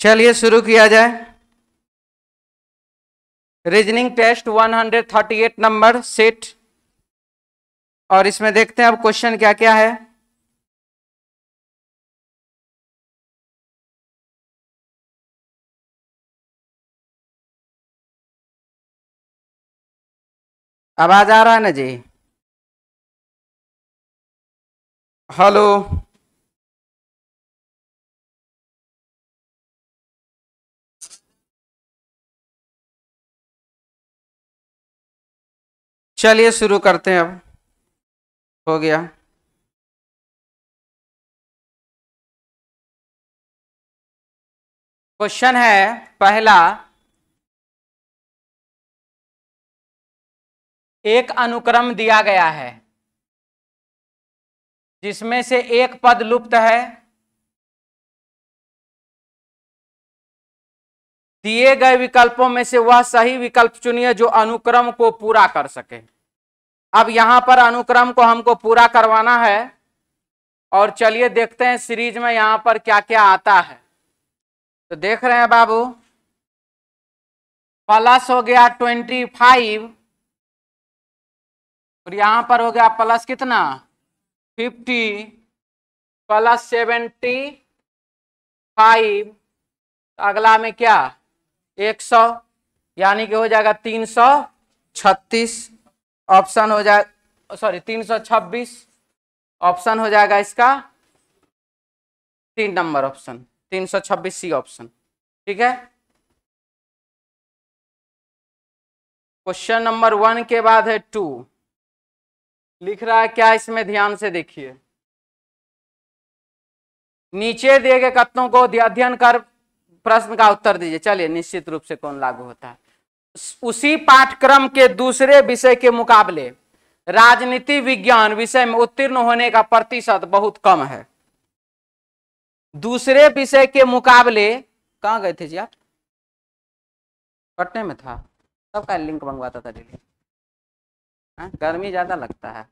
चलिए शुरू किया जाए रीजनिंग टेस्ट 138 नंबर सेट और इसमें देखते हैं अब क्वेश्चन क्या क्या है आवाज आ रहा है ना जी हेलो चलिए शुरू करते हैं अब हो गया क्वेश्चन है पहला एक अनुक्रम दिया गया है जिसमें से एक पद लुप्त है दिए गए विकल्पों में से वह सही विकल्प चुनिए जो अनुक्रम को पूरा कर सके अब यहां पर अनुक्रम को हमको पूरा करवाना है और चलिए देखते हैं सीरीज में यहां पर क्या क्या आता है तो देख रहे हैं बाबू प्लस हो गया ट्वेंटी फाइव और यहां पर हो गया प्लस कितना फिफ्टी प्लस सेवेंटी फाइव अगला में क्या एक सौ यानी कि हो जाएगा तीन सौ छत्तीस ऑप्शन हो जाए सॉरी तीन सौ छब्बीस ऑप्शन हो जाएगा इसका तीन नंबर ऑप्शन तीन सौ छब्बीस सी ऑप्शन ठीक है क्वेश्चन नंबर वन के बाद है टू लिख रहा है क्या इसमें ध्यान से देखिए नीचे दिए गए कथनों को अध्ययन कर प्रश्न का उत्तर दीजिए चलिए निश्चित रूप से कौन लागू होता है उसी पाठ्यक्रम के दूसरे विषय के मुकाबले राजनीति विज्ञान विषय में उत्तीर्ण होने का प्रतिशत बहुत कम है दूसरे विषय के मुकाबले कहाँ गए थे जी आप पटने में था सबका लिंक मंगवाता था डेली हाँ, गर्मी ज़्यादा लगता है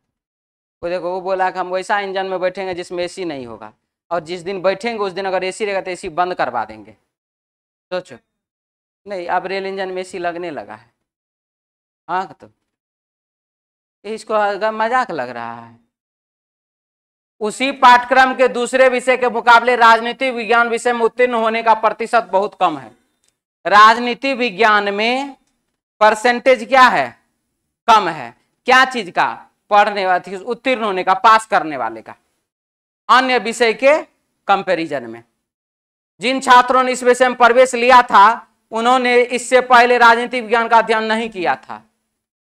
वो देखो वो बोला कि हम वैसा इंजन में बैठेंगे जिसमें एसी नहीं होगा और जिस दिन बैठेंगे उस दिन अगर एसी रहेगा तो एसी बंद करवा देंगे सोचो नहीं अब रेल इंजन में सी लगने लगा है आँख तो इसको अगर मजाक लग रहा है उसी पाठ्यक्रम के दूसरे विषय के मुकाबले राजनीति विज्ञान विषय में उत्तीर्ण होने का प्रतिशत बहुत कम है राजनीति विज्ञान में परसेंटेज क्या है कम है क्या चीज का पढ़ने वाले उत्तीर्ण होने का पास करने वाले का अन्य विषय के कंपैरिजन में जिन छात्रों ने इस विषय में प्रवेश लिया था उन्होंने इससे पहले राजनीति विज्ञान का अध्ययन नहीं किया था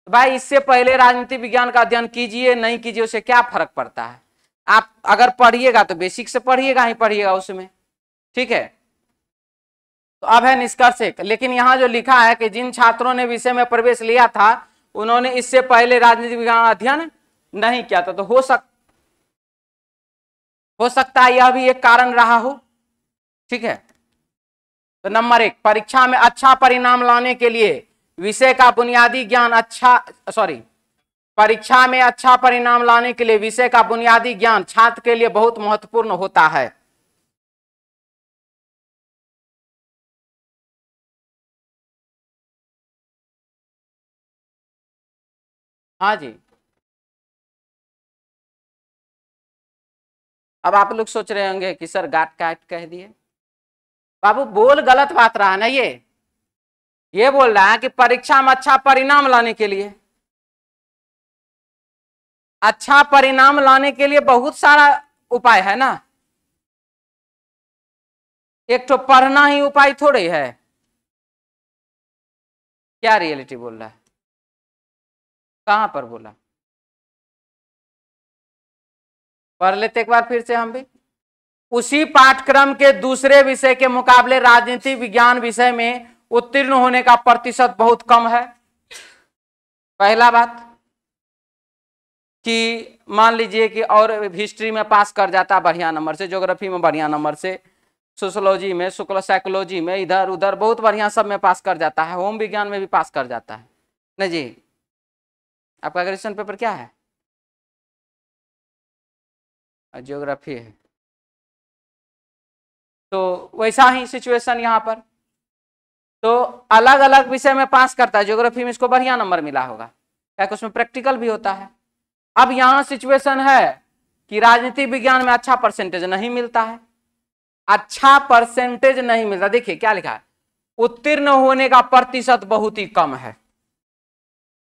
तो भाई इससे पहले राजनीति विज्ञान का अध्ययन कीजिए नहीं कीजिए उसे क्या फर्क पड़ता है आप अगर पढ़िएगा तो बेसिक से पढ़िएगा ही पढ़िएगा उसमें ठीक है तो अब है निष्कर्ष एक लेकिन यहाँ जो लिखा है कि जिन छात्रों ने विषय में प्रवेश लिया था उन्होंने इससे पहले राजनीति विज्ञान अध्ययन नहीं किया था तो हो सक हो सकता है यह भी एक कारण रहा हो ठीक है तो नंबर एक परीक्षा में अच्छा परिणाम लाने के लिए विषय का बुनियादी ज्ञान अच्छा सॉरी परीक्षा में अच्छा परिणाम लाने के लिए विषय का बुनियादी ज्ञान छात्र के लिए बहुत महत्वपूर्ण होता है हाँ जी अब आप लोग सोच रहे होंगे कि सर गाट काट कह दिए बाबू बोल गलत बात रहा ना ये ये बोल रहा है कि परीक्षा में अच्छा परिणाम लाने के लिए अच्छा परिणाम लाने के लिए बहुत सारा उपाय है ना एक तो पढ़ना ही उपाय थोड़े है क्या रियलिटी बोल रहा है कहां पर बोला पढ़ लेते एक बार फिर से हम भी उसी पाठ्यक्रम के दूसरे विषय के मुकाबले राजनीति विज्ञान विषय में उत्तीर्ण होने का प्रतिशत बहुत कम है पहला बात कि मान लीजिए कि और हिस्ट्री में पास कर जाता बढ़िया नंबर से ज्योग्राफी में बढ़िया नंबर से सोशोलॉजी में शुक्ल साइकोलॉजी में इधर उधर बहुत बढ़िया सब में पास कर जाता है होम विज्ञान में भी पास कर जाता है न जी आपका ग्रेजुएशन पेपर क्या है ज्योग्राफी है तो वैसा ही सिचुएशन यहाँ पर तो अलग अलग विषय में पास करता है ज्योग्राफी में इसको बढ़िया नंबर मिला होगा क्या उसमें प्रैक्टिकल भी होता है अब यहाँ सिचुएशन है कि राजनीति विज्ञान में अच्छा परसेंटेज नहीं मिलता है अच्छा परसेंटेज नहीं मिलता देखिए क्या लिखा है उत्तीर्ण होने का प्रतिशत बहुत ही कम है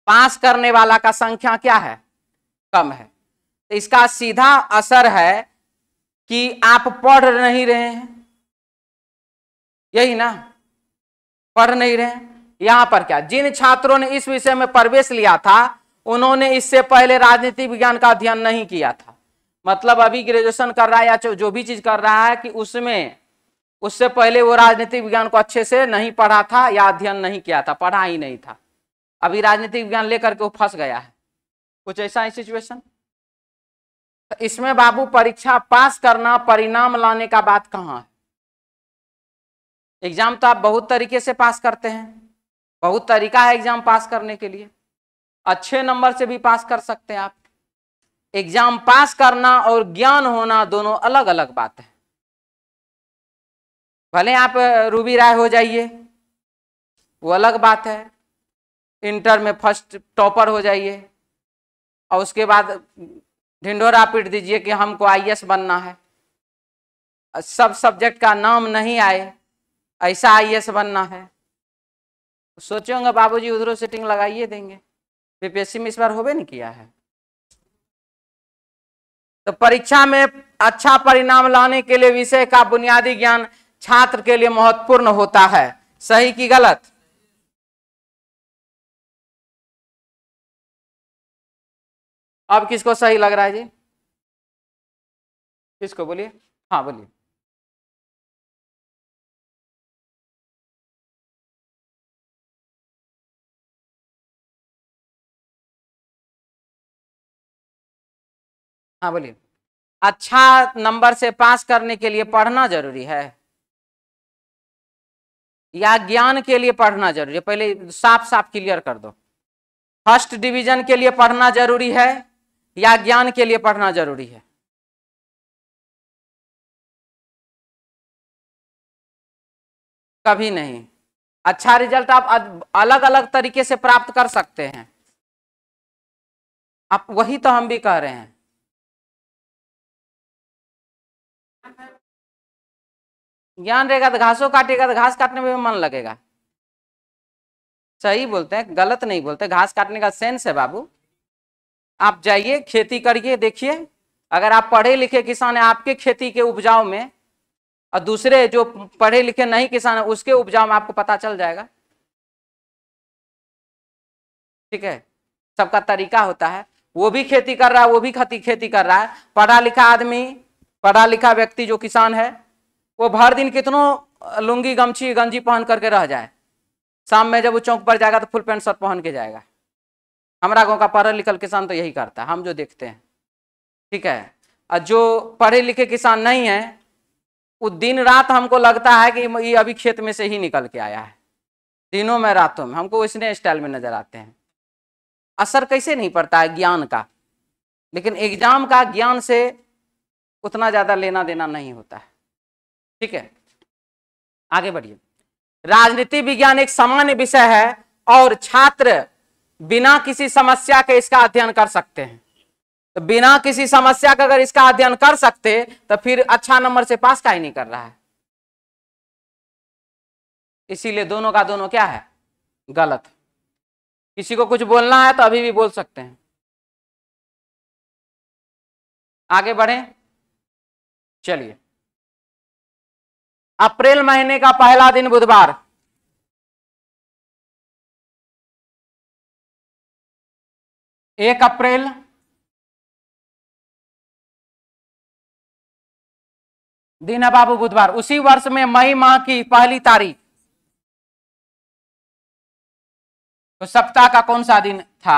पास करने वाला का संख्या क्या है कम है तो इसका सीधा असर है कि आप पढ़ नहीं रहे हैं यही ना पढ़ नहीं रहे यहां पर क्या जिन छात्रों ने इस विषय में प्रवेश लिया था उन्होंने इससे पहले राजनीति विज्ञान का अध्ययन नहीं किया था मतलब अभी ग्रेजुएशन कर रहा है या जो भी चीज कर रहा है कि उसमें उससे पहले वो राजनीतिक विज्ञान को अच्छे से नहीं पढ़ा था या अध्ययन नहीं किया था पढ़ा ही नहीं था अभी राजनीतिक विज्ञान लेकर के वो फंस गया है कुछ ऐसा ही सिचुएशन इसमें बाबू परीक्षा पास करना परिणाम लाने का बात कहाँ है एग्जाम तो आप बहुत तरीके से पास करते हैं बहुत तरीका है एग्जाम पास करने के लिए अच्छे नंबर से भी पास कर सकते हैं आप एग्जाम पास करना और ज्ञान होना दोनों अलग अलग बात है भले आप रूबी राय हो जाइए वो अलग बात है इंटर में फर्स्ट टॉपर हो जाइए और उसके बाद ढिंडोरा पीट दीजिए कि हमको आईएएस बनना है सब सब्जेक्ट का नाम नहीं आए ऐसा आई बनना है तो सोचे होंगे बाबू जी उधरों सेटिंग लगाइए देंगे बीपीएससी में इस बार होबे नहीं किया है तो परीक्षा में अच्छा परिणाम लाने के लिए विषय का बुनियादी ज्ञान छात्र के लिए महत्वपूर्ण होता है सही की गलत अब किसको सही लग रहा है जी किसको बोलिए हाँ बोलिए हाँ बोलिए अच्छा नंबर से पास करने के लिए पढ़ना जरूरी है या ज्ञान के लिए पढ़ना जरूरी है पहले साफ साफ क्लियर कर दो फर्स्ट डिवीजन के लिए पढ़ना जरूरी है या ज्ञान के लिए पढ़ना जरूरी है कभी नहीं अच्छा रिजल्ट आप अलग अलग तरीके से प्राप्त कर सकते हैं आप वही तो हम भी कह रहे हैं ज्ञान रहेगा तो घासो काटेगा तो घास काटने में भी मन लगेगा सही बोलते हैं गलत नहीं बोलते घास काटने का सेंस है बाबू आप जाइए खेती करिए देखिए अगर आप पढ़े लिखे किसान हैं आपके खेती के उपजाऊ में और दूसरे जो पढ़े लिखे नहीं किसान है उसके उपजाऊ में आपको पता चल जाएगा ठीक है सबका तरीका होता है वो भी खेती कर रहा है वो भी खेती कर रहा है पढ़ा लिखा आदमी पढ़ा लिखा व्यक्ति जो किसान है वो भर दिन कितनों लुंगी गमछी गंजी पहन करके रह जाए शाम में जब वो चौक पर जाएगा तो फुल पैंट शर्ट पहन के जाएगा हमारा गाँव का पढ़ा लिखल किसान तो यही करता है हम जो देखते हैं ठीक है और जो पढ़े लिखे किसान नहीं है वो दिन रात हमको लगता है कि ये अभी खेत में से ही निकल के आया है दिनों में रातों में हमको इसने स्टाइल में नजर आते हैं असर कैसे नहीं पड़ता है ज्ञान का लेकिन एग्जाम का ज्ञान से उतना ज़्यादा लेना देना नहीं होता है ठीक है आगे बढ़िए राजनीति विज्ञान एक सामान्य विषय है और छात्र बिना किसी समस्या के इसका अध्ययन कर सकते हैं तो बिना किसी समस्या का अगर इसका अध्ययन कर सकते तो फिर अच्छा नंबर से पास का ही नहीं कर रहा है इसीलिए दोनों का दोनों क्या है गलत किसी को कुछ बोलना है तो अभी भी बोल सकते हैं आगे बढ़े चलिए अप्रैल महीने का पहला दिन बुधवार एक अप्रैल दिन है बाबू बुधवार उसी वर्ष में मई माह की पहली तारीख तो सप्ताह का कौन सा दिन था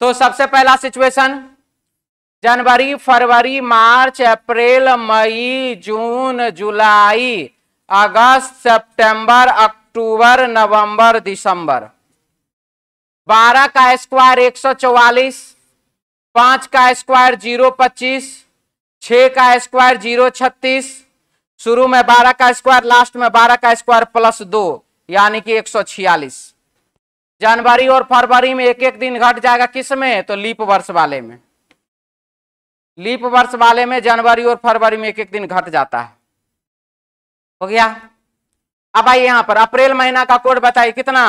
तो सबसे पहला सिचुएशन जनवरी फरवरी मार्च अप्रैल मई जून जुलाई अगस्त सितंबर अक्टूबर नवंबर दिसंबर बारह का स्क्वायर एक सौ चौवालीस पांच का स्क्वायर जीरो पच्चीस छ का स्क्वायर जीरो छत्तीस शुरू में बारह का स्क्वायर लास्ट में बारह का स्क्वायर प्लस दो यानी कि एक सौ छियालीस जनवरी और फरवरी में एक एक दिन घट जाएगा किस में तो लीप वर्ष वाले में लीप वर्ष वाले में जनवरी और फरवरी में एक एक दिन घट जाता है हो गया अब आइए यहां पर अप्रैल महीना का कोड बताइए कितना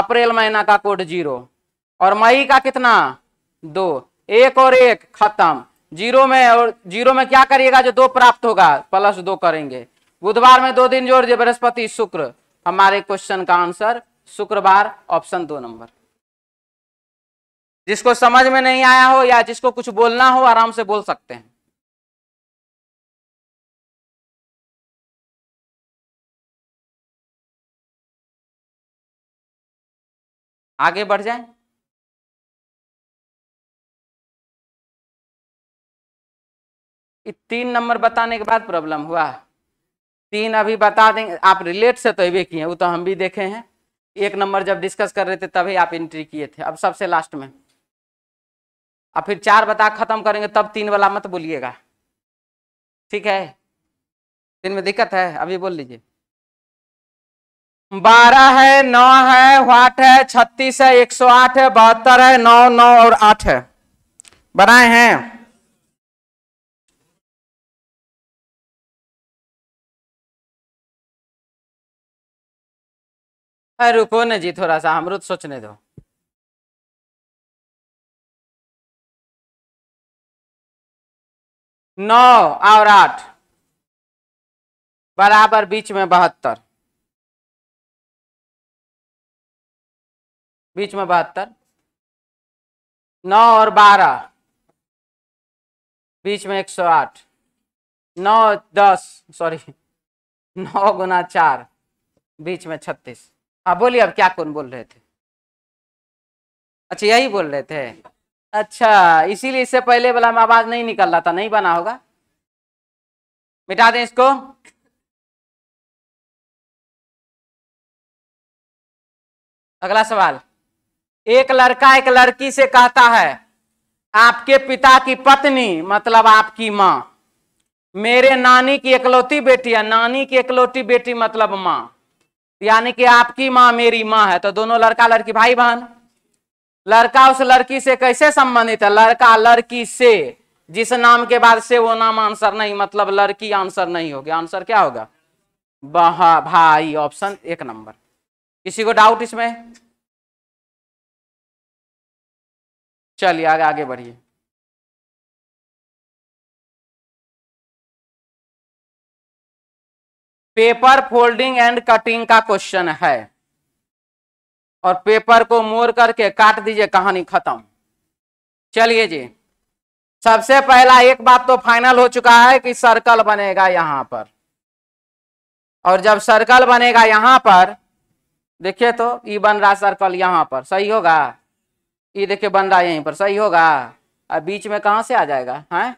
अप्रैल महीना का कोड जीरो और मई का कितना दो एक और एक खत्म जीरो में और जीरो में क्या करिएगा जो दो प्राप्त होगा प्लस दो करेंगे बुधवार में दो दिन जोड़ दिए बृहस्पति शुक्र हमारे क्वेश्चन का आंसर शुक्रवार ऑप्शन दो नंबर जिसको समझ में नहीं आया हो या जिसको कुछ बोलना हो आराम से बोल सकते हैं आगे बढ़ जाए तीन नंबर बताने के बाद प्रॉब्लम हुआ तीन अभी बता देंगे आप रिलेट से तो ये किए वो तो हम भी देखे हैं एक नंबर जब डिस्कस कर रहे थे तभी आप एंट्री किए थे अब सबसे लास्ट में और फिर चार बता खत्म करेंगे तब तीन वाला मत बोलिएगा ठीक है तीन में दिक्कत है अभी बोल लीजिए बारह है नौ है वाट है छत्तीस है एक सौ आठ है बहत्तर है नौ नौ और आठ है बनाए हैं रुको न जी थोड़ा सा अमृत सोचने दो नौ और आठ बराबर बीच में बहत्तर बीच में बहत्तर नौ और बारह बीच में एक सौ आठ नौ दस सॉरी नौ गुना चार बीच में छत्तीस अब हाँ, बोलिए अब क्या कौन बोल रहे थे अच्छा यही बोल रहे थे अच्छा इसीलिए इससे पहले वाला में आवाज नहीं निकल रहा था नहीं बना होगा मिटा दें इसको अगला सवाल एक लड़का एक लड़की से कहता है आपके पिता की पत्नी मतलब आपकी माँ मेरे नानी की एकलौती बेटी है नानी की एकलौती बेटी मतलब माँ यानी कि आपकी माँ मेरी माँ है तो दोनों लड़का लड़की भाई बहन लड़का उस लड़की से कैसे संबंधित है लड़का लड़की से जिस नाम के बाद से वो नाम आंसर नहीं मतलब लड़की आंसर नहीं होगी आंसर क्या होगा बहा भाई ऑप्शन एक नंबर किसी को डाउट इसमें चलिए आगे आगे बढ़िए पेपर फोल्डिंग एंड कटिंग का क्वेश्चन है और पेपर को मोड़ करके काट दीजिए कहानी खत्म चलिए जी सबसे पहला एक बात तो फाइनल हो चुका है कि सर्कल बनेगा यहां पर और जब सर्कल बनेगा यहां पर देखिए तो ये बन रहा सर्कल यहां पर सही होगा ये देखिए बन रहा यहीं पर सही होगा और बीच में कहां से आ जाएगा है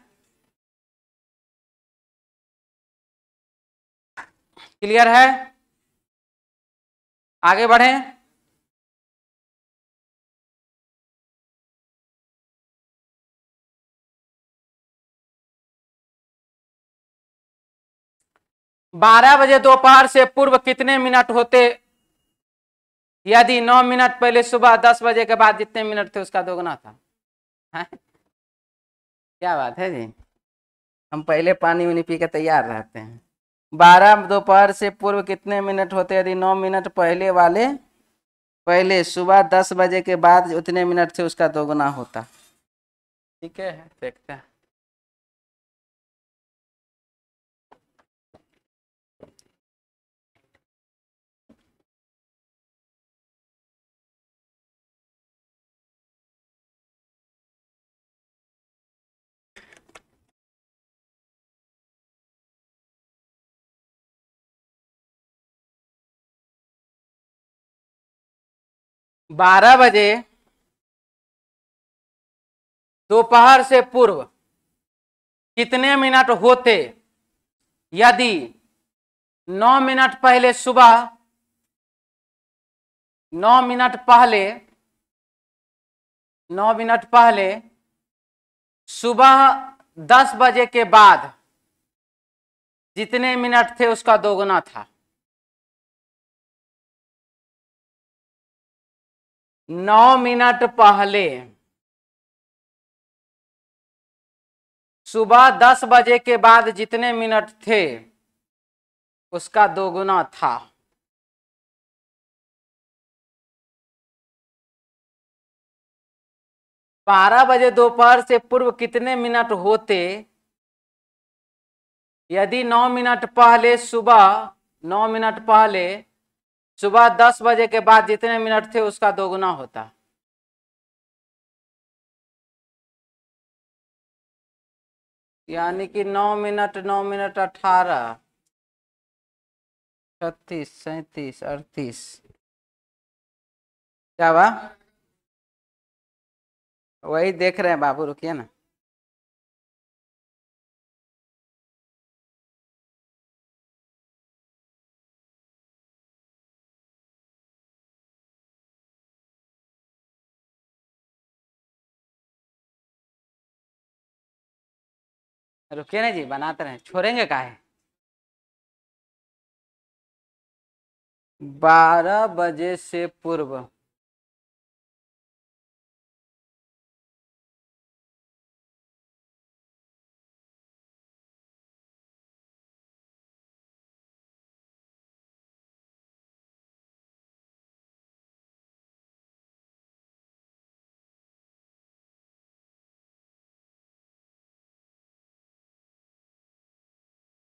क्लियर है आगे बढ़ें बारह बजे दोपहर से पूर्व कितने मिनट होते यदि नौ मिनट पहले सुबह दस बजे के बाद जितने मिनट थे उसका दोगुना था है? क्या बात है जी हम पहले पानी उनी पी के तैयार रहते हैं बारह दोपहर से पूर्व कितने मिनट होते यदि नौ मिनट पहले वाले पहले सुबह दस बजे के बाद उतने मिनट थे उसका दोगुना होता ठीक है देखते हैं बारह बजे दोपहर से पूर्व कितने मिनट होते यदि नौ मिनट पहले सुबह नौ मिनट पहले नौ मिनट पहले सुबह दस बजे के बाद जितने मिनट थे उसका दोगुना था नौ मिनट पहले सुबह दस बजे के बाद जितने मिनट थे उसका दोगुना था बारह बजे दोपहर से पूर्व कितने मिनट होते यदि नौ मिनट पहले सुबह नौ मिनट पहले सुबह दस बजे के बाद जितने मिनट थे उसका दोगुना होता यानी कि नौ मिनट नौ मिनट अठारह छत्तीस सैतीस अड़तीस क्या वाह वही देख रहे हैं बाबू रुकिए ना रुकिए ना जी बनाते रहे छोड़ेंगे काहे बारह बजे से पूर्व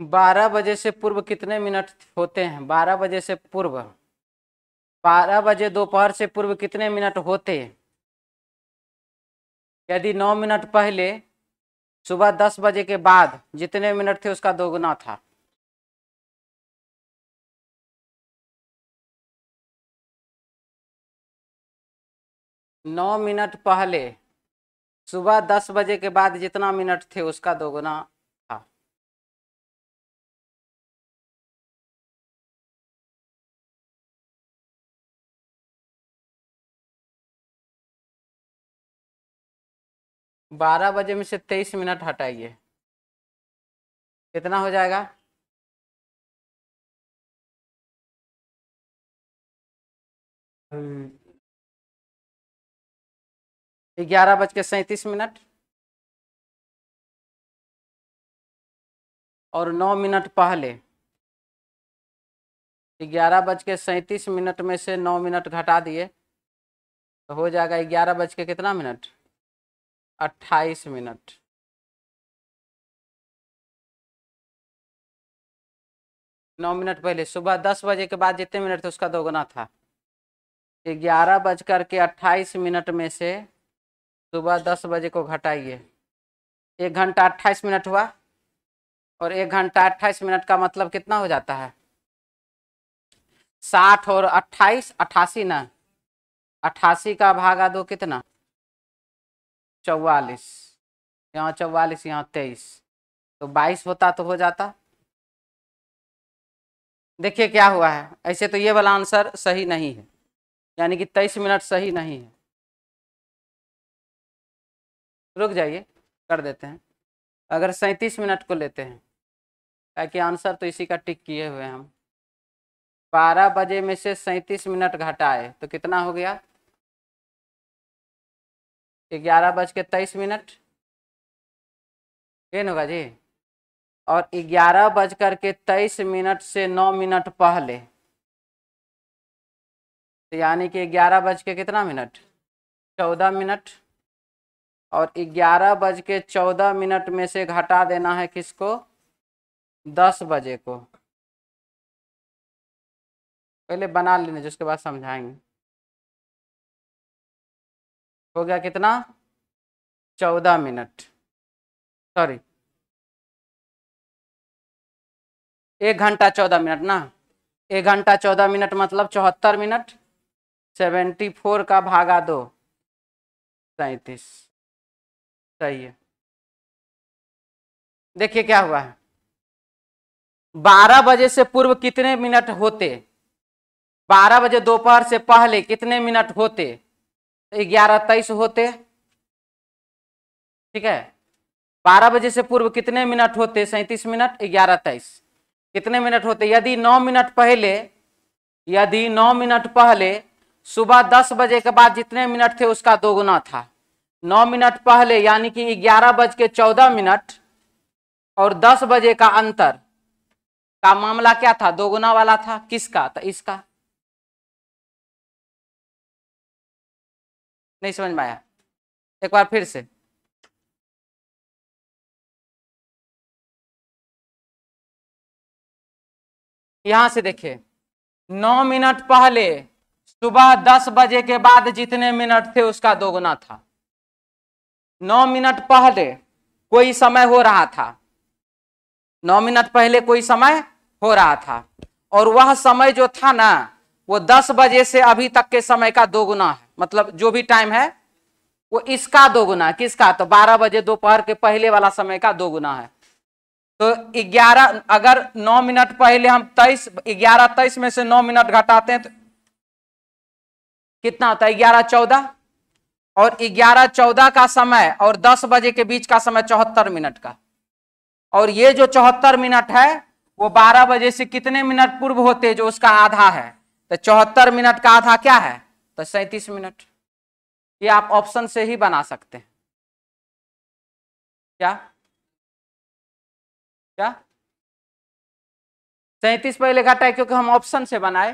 बारह बजे से पूर्व कितने मिनट होते हैं बारह बजे से पूर्व बारह बजे दोपहर से पूर्व कितने मिनट होते यदि नौ मिनट पहले सुबह दस बजे के बाद जितने मिनट थे उसका दोगुना था नौ मिनट पहले सुबह दस बजे के बाद जितना मिनट थे उसका दोगुना बारह बजे में से तेईस मिनट हटाइए कितना हो जाएगा हम्म। ग्यारह बज के सैंतीस मिनट और नौ मिनट पहले ग्यारह बज के सैंतीस मिनट में से नौ मिनट घटा दिए तो हो जाएगा ग्यारह बज के कितना मिनट अट्ठाईस मिनट नौ मिनट पहले सुबह दस बजे के बाद जितने मिनट थे उसका दोगुना था ग्यारह बज के अट्ठाईस मिनट में से सुबह दस बजे को घटाइए एक घंटा अट्ठाईस मिनट हुआ और एक घंटा अट्ठाईस मिनट का मतलब कितना हो जाता है साठ और अट्ठाईस अट्ठासी ना अट्ठासी का भागा दो कितना चौवालीस यहाँ चौवालीस यहाँ तेईस तो बाईस होता तो हो जाता देखिए क्या हुआ है ऐसे तो ये वाला आंसर सही नहीं है यानी कि तेईस मिनट सही नहीं है रुक जाइए कर देते हैं अगर सैंतीस मिनट को लेते हैं ताकि आंसर तो इसी का टिक किए हुए हम बारह बजे में से सैंतीस मिनट घटाए तो कितना हो गया ग्यारह बज के तेईस मिनट ये होगा जी और ग्यारह बज करके के तेईस मिनट से नौ मिनट पहले तो यानी कि ग्यारह बज के कितना मिनट चौदह मिनट और ग्यारह बज के चौदह मिनट में से घटा देना है किसको दस बजे को पहले बना लेने जिसके बाद समझाएंगे हो गया कितना चौदह मिनट सॉरी एक घंटा चौदह मिनट ना एक घंटा चौदह मिनट मतलब चौहत्तर मिनट सेवेंटी फोर का भागा दो सैतीस सही है देखिए क्या हुआ है बारह बजे से पूर्व कितने मिनट होते बारह बजे दोपहर से पहले कितने मिनट होते ग्यारह तेईस होते ठीक है बारह बजे से पूर्व कितने मिनट होते सैंतीस मिनट ग्यारह तेईस कितने मिनट होते यदि नौ मिनट पहले यदि नौ मिनट पहले सुबह दस बजे के बाद जितने मिनट थे उसका दोगुना था नौ मिनट पहले यानी कि ग्यारह बज के चौदह मिनट और दस बजे का अंतर का मामला क्या था दोगुना वाला था किसका तो इसका नहीं समझ में आया एक बार फिर से यहां से देखिए नौ मिनट पहले सुबह दस बजे के बाद जितने मिनट थे उसका दोगुना था नौ मिनट पहले कोई समय हो रहा था नौ मिनट पहले कोई समय हो रहा था और वह समय जो था ना वो दस बजे से अभी तक के समय का दो गुना है मतलब जो भी टाइम है वो इसका दो गुना किसका तो बारह बजे दोपहर के पहले वाला समय का दोगुना है तो ग्यारह अगर नौ मिनट पहले हम तेईस ग्यारह तेईस में से नौ मिनट घटाते हैं तो कितना होता है ग्यारह चौदह और ग्यारह चौदह का समय और दस बजे के बीच का समय चौहत्तर मिनट का और ये जो चौहत्तर मिनट है वो बारह बजे से कितने मिनट पूर्व होते जो उसका आधा है तो चौहत्तर मिनट का आधा क्या है तो सैंतीस मिनट ये आप ऑप्शन से ही बना सकते हैं क्या क्या सैंतीस पहले घटा है क्योंकि हम ऑप्शन से बनाए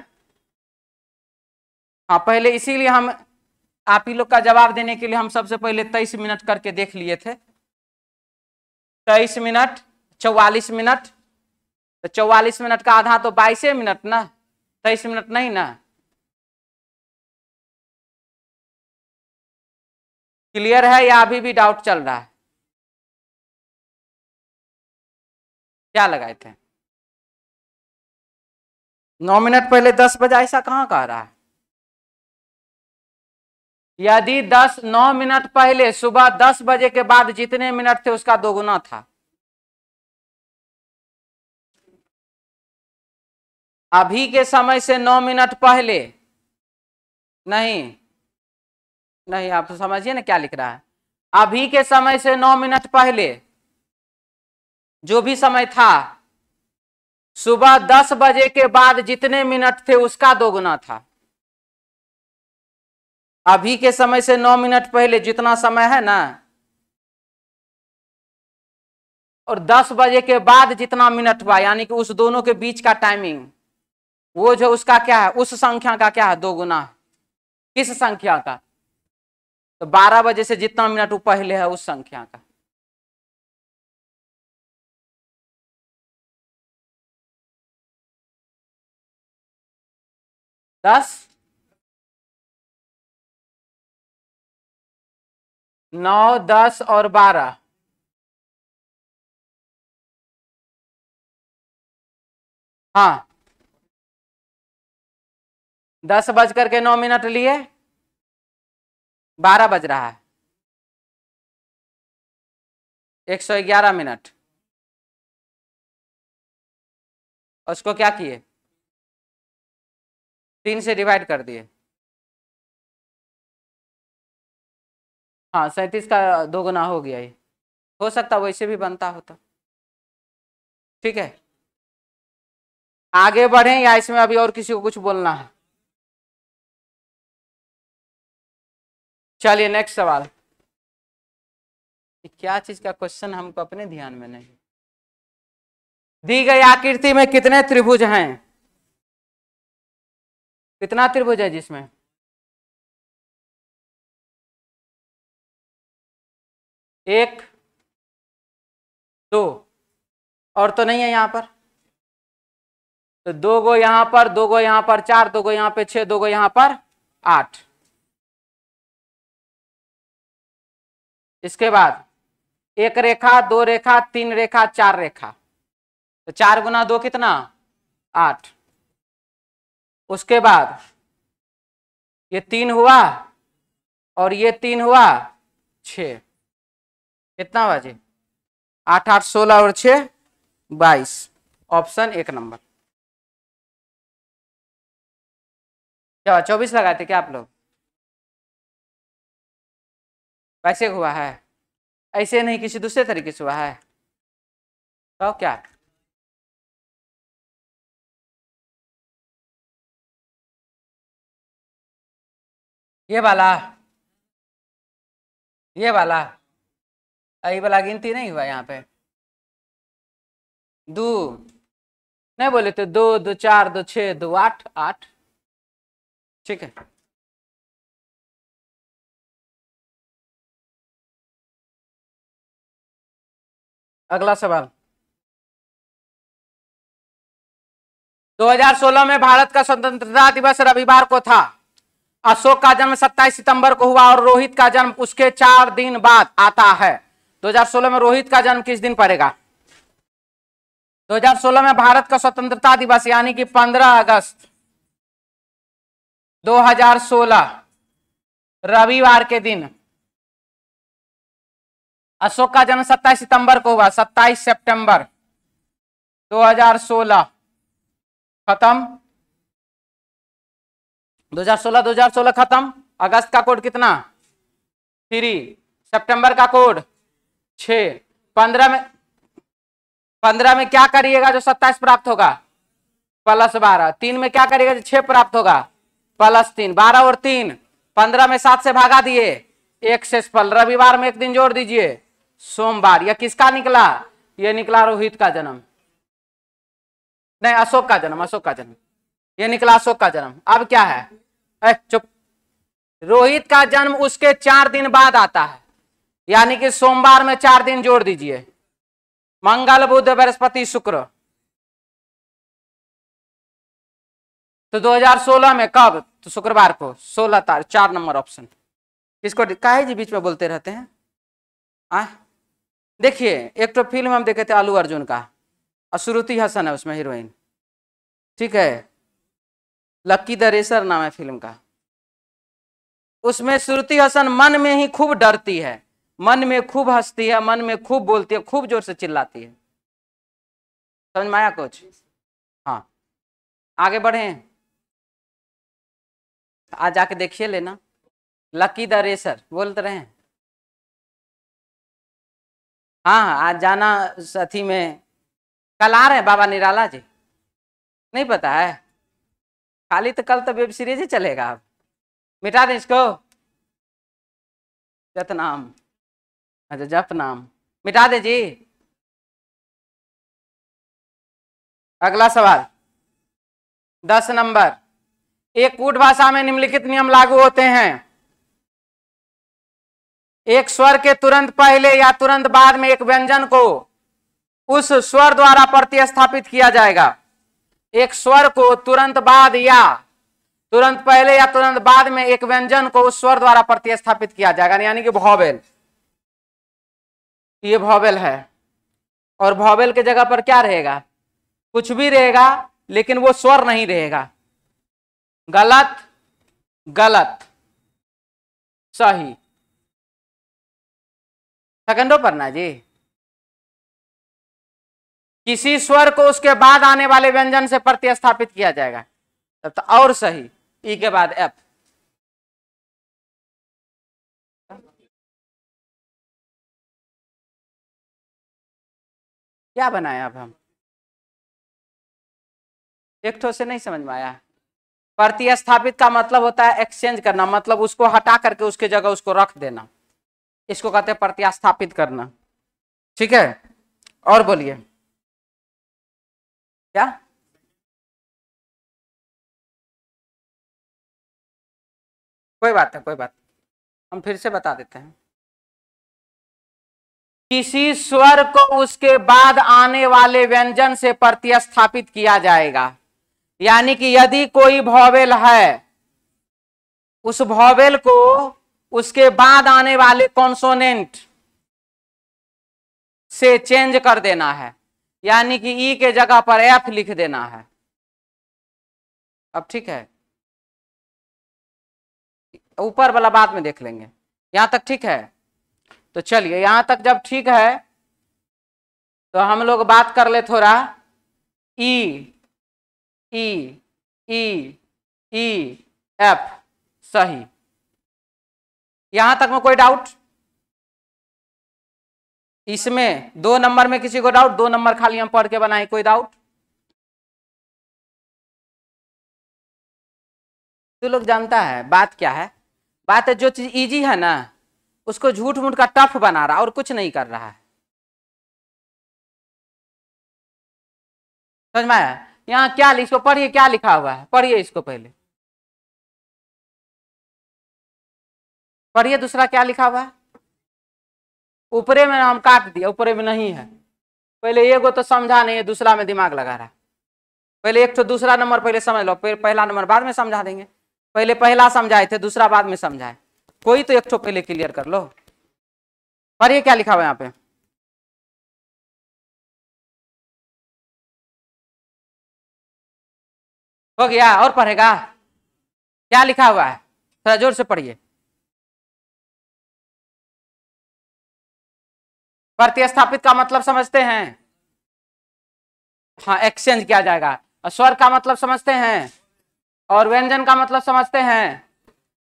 हाँ पहले इसीलिए हम आप ही लोग का जवाब देने के लिए हम सबसे पहले तेईस मिनट करके देख लिए थे तेईस मिनट चौवालीस मिनट तो चौवालीस मिनट का आधा तो बाईस मिनट ना तेईस मिनट नहीं ना क्लियर है या अभी भी डाउट चल रहा है क्या लगाए थे नौ मिनट पहले दस बजे ऐसा कहां कह रहा है यदि दस नौ मिनट पहले सुबह दस बजे के बाद जितने मिनट थे उसका दोगुना था अभी के समय से नौ मिनट पहले नहीं नहीं आप तो समझिए ना क्या लिख रहा है अभी के समय से नौ मिनट पहले जो भी समय था सुबह दस बजे के बाद जितने मिनट थे उसका दोगुना था अभी के समय से नौ मिनट पहले जितना समय है ना और दस बजे के बाद जितना मिनट हुआ यानी कि उस दोनों के बीच का टाइमिंग वो जो उसका क्या है उस संख्या का क्या है दो गुना किस संख्या का तो बारह बजे से जितना मिनट वो पहले है उस संख्या का दस नौ दस और बारह हाँ दस बज करके नौ मिनट लिए बारह बज रहा है एक सौ ग्यारह मिनट उसको क्या किए तीन से डिवाइड कर दिए हाँ सैंतीस का दो गुना हो गया ये हो सकता वैसे भी बनता होता ठीक है आगे बढ़ें या इसमें अभी और किसी को कुछ बोलना है चलिए नेक्स्ट सवाल क्या चीज का क्वेश्चन हमको अपने ध्यान में नहीं दी गई आकृति में कितने त्रिभुज हैं कितना त्रिभुज है जिसमें एक दो और तो नहीं है यहां पर तो दो गो यहां पर दो गो यहां पर चार दो गो यहां पे छह दो गो यहां पर आठ इसके बाद एक रेखा दो रेखा तीन रेखा चार रेखा तो चार गुना दो कितना आठ उसके बाद ये तीन हुआ और ये तीन हुआ छ कितना बजे आठ आठ सोलह और छ बाईस ऑप्शन एक नंबर क्या चौबीस लगाए थे क्या आप लोग वैसे हुआ है ऐसे नहीं किसी दूसरे तरीके से हुआ है तो क्या ये वाला ये वाला ये वाला गिनती नहीं हुआ यहाँ पे दो नहीं बोले तो दो दो चार दो छः दो आठ आठ ठीक है अगला सवाल 2016 में भारत का स्वतंत्रता दिवस रविवार को था अशोक का जन्म 27 सितंबर को हुआ और रोहित का जन्म उसके चार दिन बाद आता है 2016 में रोहित का जन्म किस दिन पड़ेगा 2016 में भारत का स्वतंत्रता दिवस यानी कि 15 अगस्त 2016 रविवार के दिन अशोक का जन्म 27 सितंबर को हुआ 27 सितंबर 2016 खत्म 2016 2016 खत्म अगस्त का कोड कितना थ्री सितंबर का कोड छ पंद्रह में पंद्रह में क्या करिएगा जो सत्ताईस प्राप्त होगा प्लस बारह तीन में क्या करिएगा जो छह प्राप्त होगा प्लस तीन बारह और तीन पंद्रह में सात से भागा दिए एक से फल रविवार में एक दिन जोड़ दीजिए सोमवार यह किसका निकला यह निकला रोहित का जन्म नहीं अशोक का जन्म अशोक का जन्म यह निकला अशोक का जन्म अब क्या है चुप रोहित का जन्म उसके चार दिन बाद आता है यानी कि सोमवार में चार दिन जोड़ दीजिए मंगल बुध बृहस्पति शुक्र तो 2016 में कब तो शुक्रवार को 16 तारीख चार नंबर ऑप्शन इसको कहा जी बीच में बोलते रहते हैं आ? देखिए एक तो फिल्म हम देखे थे आलू अर्जुन का और श्रुति हसन है उसमें हीरोइन ठीक है लक्की द रेसर नाम है फिल्म का उसमें श्रुति हसन मन में ही खूब डरती है मन में खूब हंसती है मन में खूब बोलती है खूब जोर से चिल्लाती है समझ में आया कुछ हाँ आगे बढ़े आज जाके देखिए लेना लकी द रेसर बोलते रहे हैं हाँ हाँ आज जाना अथी में कल आ रहे हैं बाबा निराला जी नहीं पता है खाली तो कल तो वेब सीरीज ही चलेगा अब मिटा दें इसको जत नाम अच्छा जप नाम मिटा दे जी अगला सवाल दस नंबर एक कूट भाषा में निम्नलिखित नियम लागू होते हैं एक स्वर के तुरंत पहले या तुरंत बाद में एक व्यंजन को उस स्वर द्वारा प्रतिस्थापित किया जाएगा एक स्वर को तुरंत बाद या तुरंत पहले या तुरंत बाद में एक व्यंजन को उस स्वर द्वारा प्रतिस्थापित किया जाएगा यानी कि भौवेल ये भौवेल है और भौवेल के जगह पर क्या रहेगा कुछ भी रहेगा लेकिन वो स्वर नहीं रहेगा गलत गलत सही सेकंडो ना जी किसी स्वर को उसके बाद आने वाले व्यंजन से प्रतिस्थापित किया जाएगा तब तो और सही ई के बाद एफ क्या बनाया अब हम एक ठो से नहीं समझ में आया प्रतिस्थापित का मतलब होता है एक्सचेंज करना मतलब उसको हटा करके उसके जगह उसको रख देना इसको कहते हैं प्रत्यास्थापित करना ठीक है और बोलिए क्या कोई बात है कोई बात हम फिर से बता देते हैं किसी स्वर को उसके बाद आने वाले व्यंजन से प्रतिस्थापित किया जाएगा यानी कि यदि कोई भौवेल है उस भौवेल को उसके बाद आने वाले कॉन्सोनेंट से चेंज कर देना है यानी कि ई e के जगह पर एफ लिख देना है अब ठीक है ऊपर वाला बात में देख लेंगे यहां तक ठीक है तो चलिए यहां तक जब ठीक है तो हम लोग बात कर ले थोड़ा ई ई ई ई एफ सही यहां तक में कोई डाउट इसमें दो नंबर में किसी को डाउट दो नंबर खाली हम पढ़ के बनाए कोई डाउट तू लोग जानता है बात क्या है बात है जो चीज इजी है ना उसको झूठ मूठ का टफ बना रहा और कुछ नहीं कर रहा है समझ में आया यहाँ क्या इसको पढ़िए क्या लिखा हुआ है पढ़िए इसको पहले पढ़िए दूसरा क्या लिखा हुआ है ऊपरे में हम काट दिया ऊपरे में नहीं है पहले एगो तो समझा नहीं है दूसरा में दिमाग लगा रहा है पहले एक तो दूसरा नंबर पहले समझ लो फिर पहला नंबर बाद में समझा देंगे पहले पहला समझाए थे दूसरा बाद में समझाए कोई तो एक ठो पहले क्लियर कर लो पढ़िए क्या लिखा हुआ यहाँ पे हो गया और पढ़ेगा क्या लिखा हुआ है थोड़ा जोर से पढ़िए प्रतिस्थापित का मतलब समझते हैं हाँ एक्सचेंज किया जाएगा स्वर का मतलब समझते हैं और व्यंजन का मतलब समझते हैं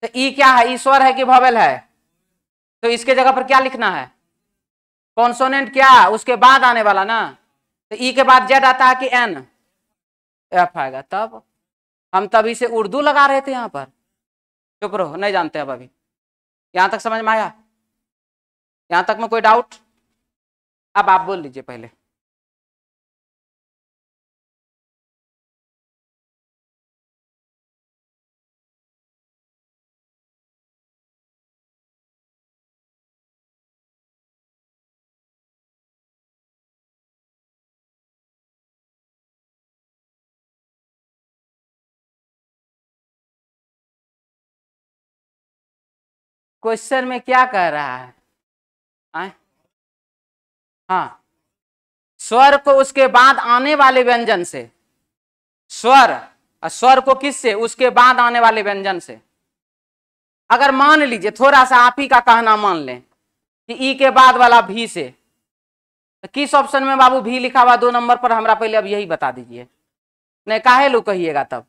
तो ई क्या है ईश्वर है कि भवेल है तो इसके जगह पर क्या लिखना है कॉन्सोनेंट क्या उसके बाद आने वाला ना तो ई के बाद जेड आता है कि एन एफ आएगा तब हम तभी से उर्दू लगा रहे थे यहाँ पर चुप रहो नहीं जानते अब अभी यहाँ तक समझ में आया यहाँ तक में कोई डाउट अब आप बोल लीजिए पहले क्वेश्चन में क्या कह रहा है आए? हाँ स्वर को उसके बाद आने वाले व्यंजन से स्वर स्वर को किससे उसके बाद आने वाले व्यंजन से अगर मान लीजिए थोड़ा सा आप ही का कहना मान लें कि ई के बाद वाला भी से तो किस ऑप्शन में बाबू भी लिखा हुआ दो नंबर पर हमरा पहले अब यही बता दीजिए नहीं काहे लोग कहिएगा तब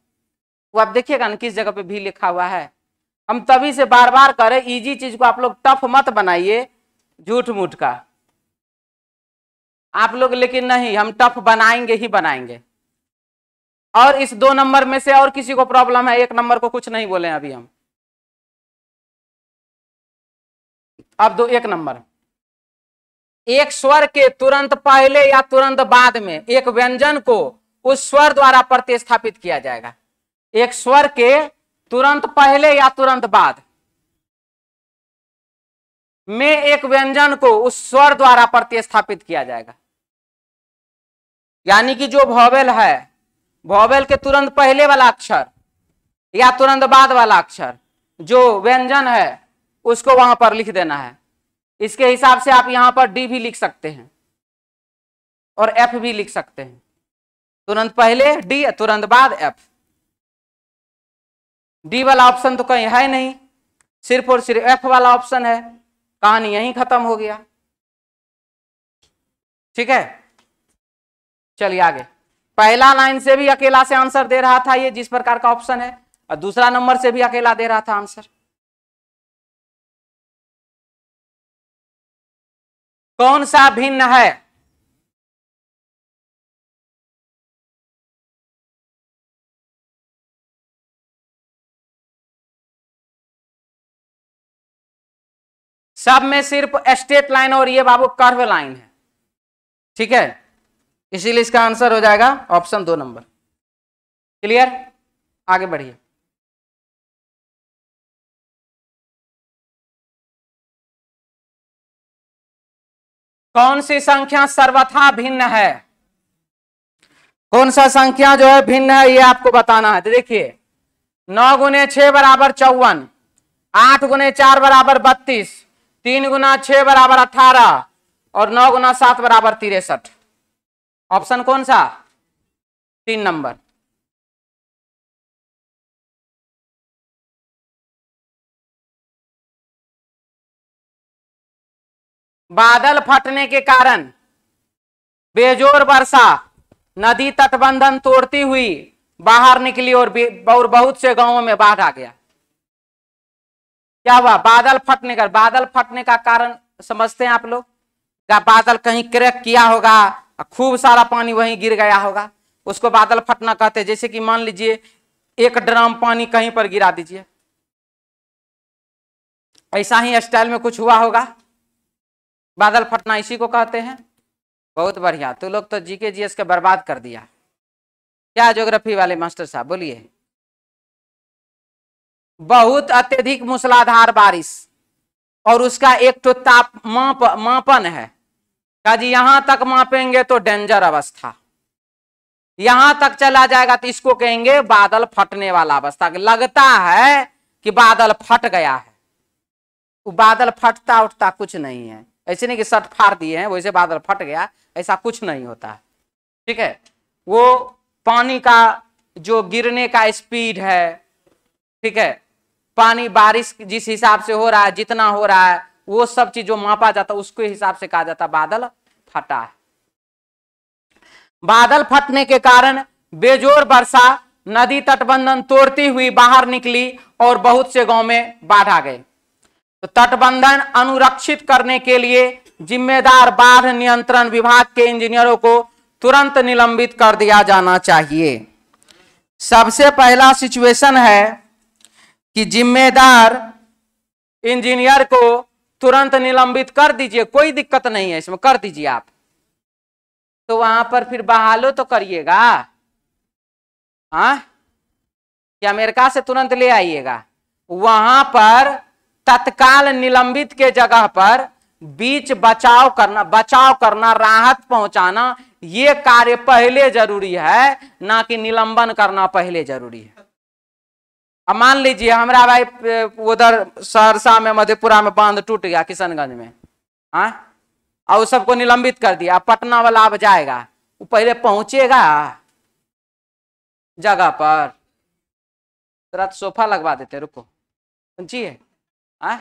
वो आप देखिएगा ना किस जगह पे भी लिखा हुआ है हम तभी से बार बार करें इजी चीज को आप लोग टफ मत बनाइए झूठ मूठ का आप लोग लेकिन नहीं हम टफ बनाएंगे ही बनाएंगे और इस दो नंबर में से और किसी को प्रॉब्लम है एक नंबर को कुछ नहीं बोले अभी हम अब दो एक नंबर एक स्वर के तुरंत पहले या तुरंत बाद में एक व्यंजन को उस स्वर द्वारा प्रतिस्थापित किया जाएगा एक स्वर के तुरंत पहले या तुरंत बाद में एक व्यंजन को उस स्वर द्वारा प्रतिस्थापित किया जाएगा यानी कि जो भौवेल है भौवेल के तुरंत पहले वाला अक्षर या तुरंत बाद वाला अक्षर जो व्यंजन है उसको वहां पर लिख देना है इसके हिसाब से आप यहां पर डी भी लिख सकते हैं और एफ भी लिख सकते हैं तुरंत पहले डी तुरंत बाद एफ डी वाला ऑप्शन तो कहीं है नहीं सिर्फ और सिर्फ एफ वाला ऑप्शन है कहानी यहीं खत्म हो गया ठीक है चलिए आगे पहला लाइन से भी अकेला से आंसर दे रहा था ये जिस प्रकार का ऑप्शन है और दूसरा नंबर से भी अकेला दे रहा था आंसर कौन सा भिन्न है सब में सिर्फ स्टेट लाइन और ये बाबू कर्व लाइन है ठीक है इसीलिए इसका आंसर हो जाएगा ऑप्शन दो नंबर क्लियर आगे बढ़िए कौन सी संख्या सर्वथा भिन्न है कौन सा संख्या जो है भिन्न है ये आपको बताना है तो देखिए नौ गुने छह बराबर चौवन आठ गुने चार बराबर बत्तीस तीन गुना छह बराबर अठारह और नौ गुना सात बराबर तिरसठ ऑप्शन कौन सा तीन नंबर बादल फटने के कारण बेजोर वर्षा नदी तटबंधन तोड़ती हुई बाहर निकली और और बहुत से गांवों में बाढ़ आ गया क्या हुआ बादल फटने का बादल फटने का कारण समझते हैं आप लोग बादल कहीं क्रैक किया होगा खूब सारा पानी वहीं गिर गया होगा उसको बादल फटना कहते जैसे कि मान लीजिए एक ड्राम पानी कहीं पर गिरा दीजिए ऐसा ही स्टाइल में कुछ हुआ होगा बादल फटना इसी को कहते हैं बहुत बढ़िया तो लोग तो जीके जीएस के बर्बाद कर दिया क्या ज्योग्राफी वाले मास्टर साहब बोलिए बहुत अत्यधिक मूसलाधार बारिश और उसका एक तो ताप माप मापन है जी यहां तक मापेंगे तो डेंजर अवस्था यहां तक चला जाएगा तो इसको कहेंगे बादल फटने वाला अवस्था लगता है कि बादल फट गया है वो बादल फटता उठता कुछ नहीं है ऐसे नहीं कि सट फाड़ दिए हैं वैसे बादल फट गया ऐसा कुछ नहीं होता है ठीक है वो पानी का जो गिरने का स्पीड है ठीक है पानी बारिश जिस हिसाब से हो रहा है जितना हो रहा है वो सब चीज जो मापा जाता उसके हिसाब से कहा जाता बादल फटा है बादल फटने के कारण बेजोर वर्षा नदी तटबंधन तोड़ती हुई बाहर निकली और बहुत से गांव में बाढ़ आ गए तो तटबंधन अनुरक्षित करने के लिए जिम्मेदार बाढ़ नियंत्रण विभाग के इंजीनियरों को तुरंत निलंबित कर दिया जाना चाहिए सबसे पहला सिचुएशन है कि जिम्मेदार इंजीनियर को तुरंत निलंबित कर दीजिए कोई दिक्कत नहीं है इसमें कर दीजिए आप तो वहां पर फिर बहालो तो करिएगा हाँ कि अमेरिका से तुरंत ले आइएगा वहां पर तत्काल निलंबित के जगह पर बीच बचाव करना बचाव करना राहत पहुंचाना ये कार्य पहले जरूरी है ना कि निलंबन करना पहले जरूरी है अब मान लीजिए हमारा भाई उधर सहरसा में मधेपुरा में बांध टूट गया किशनगंज में हाँ और सबको निलंबित कर दिया पटना वाला अब जाएगा वो पहले पहुंचेगा जगह पर तुरंत सोफा लगवा देते रुको समझिए वो हाँ?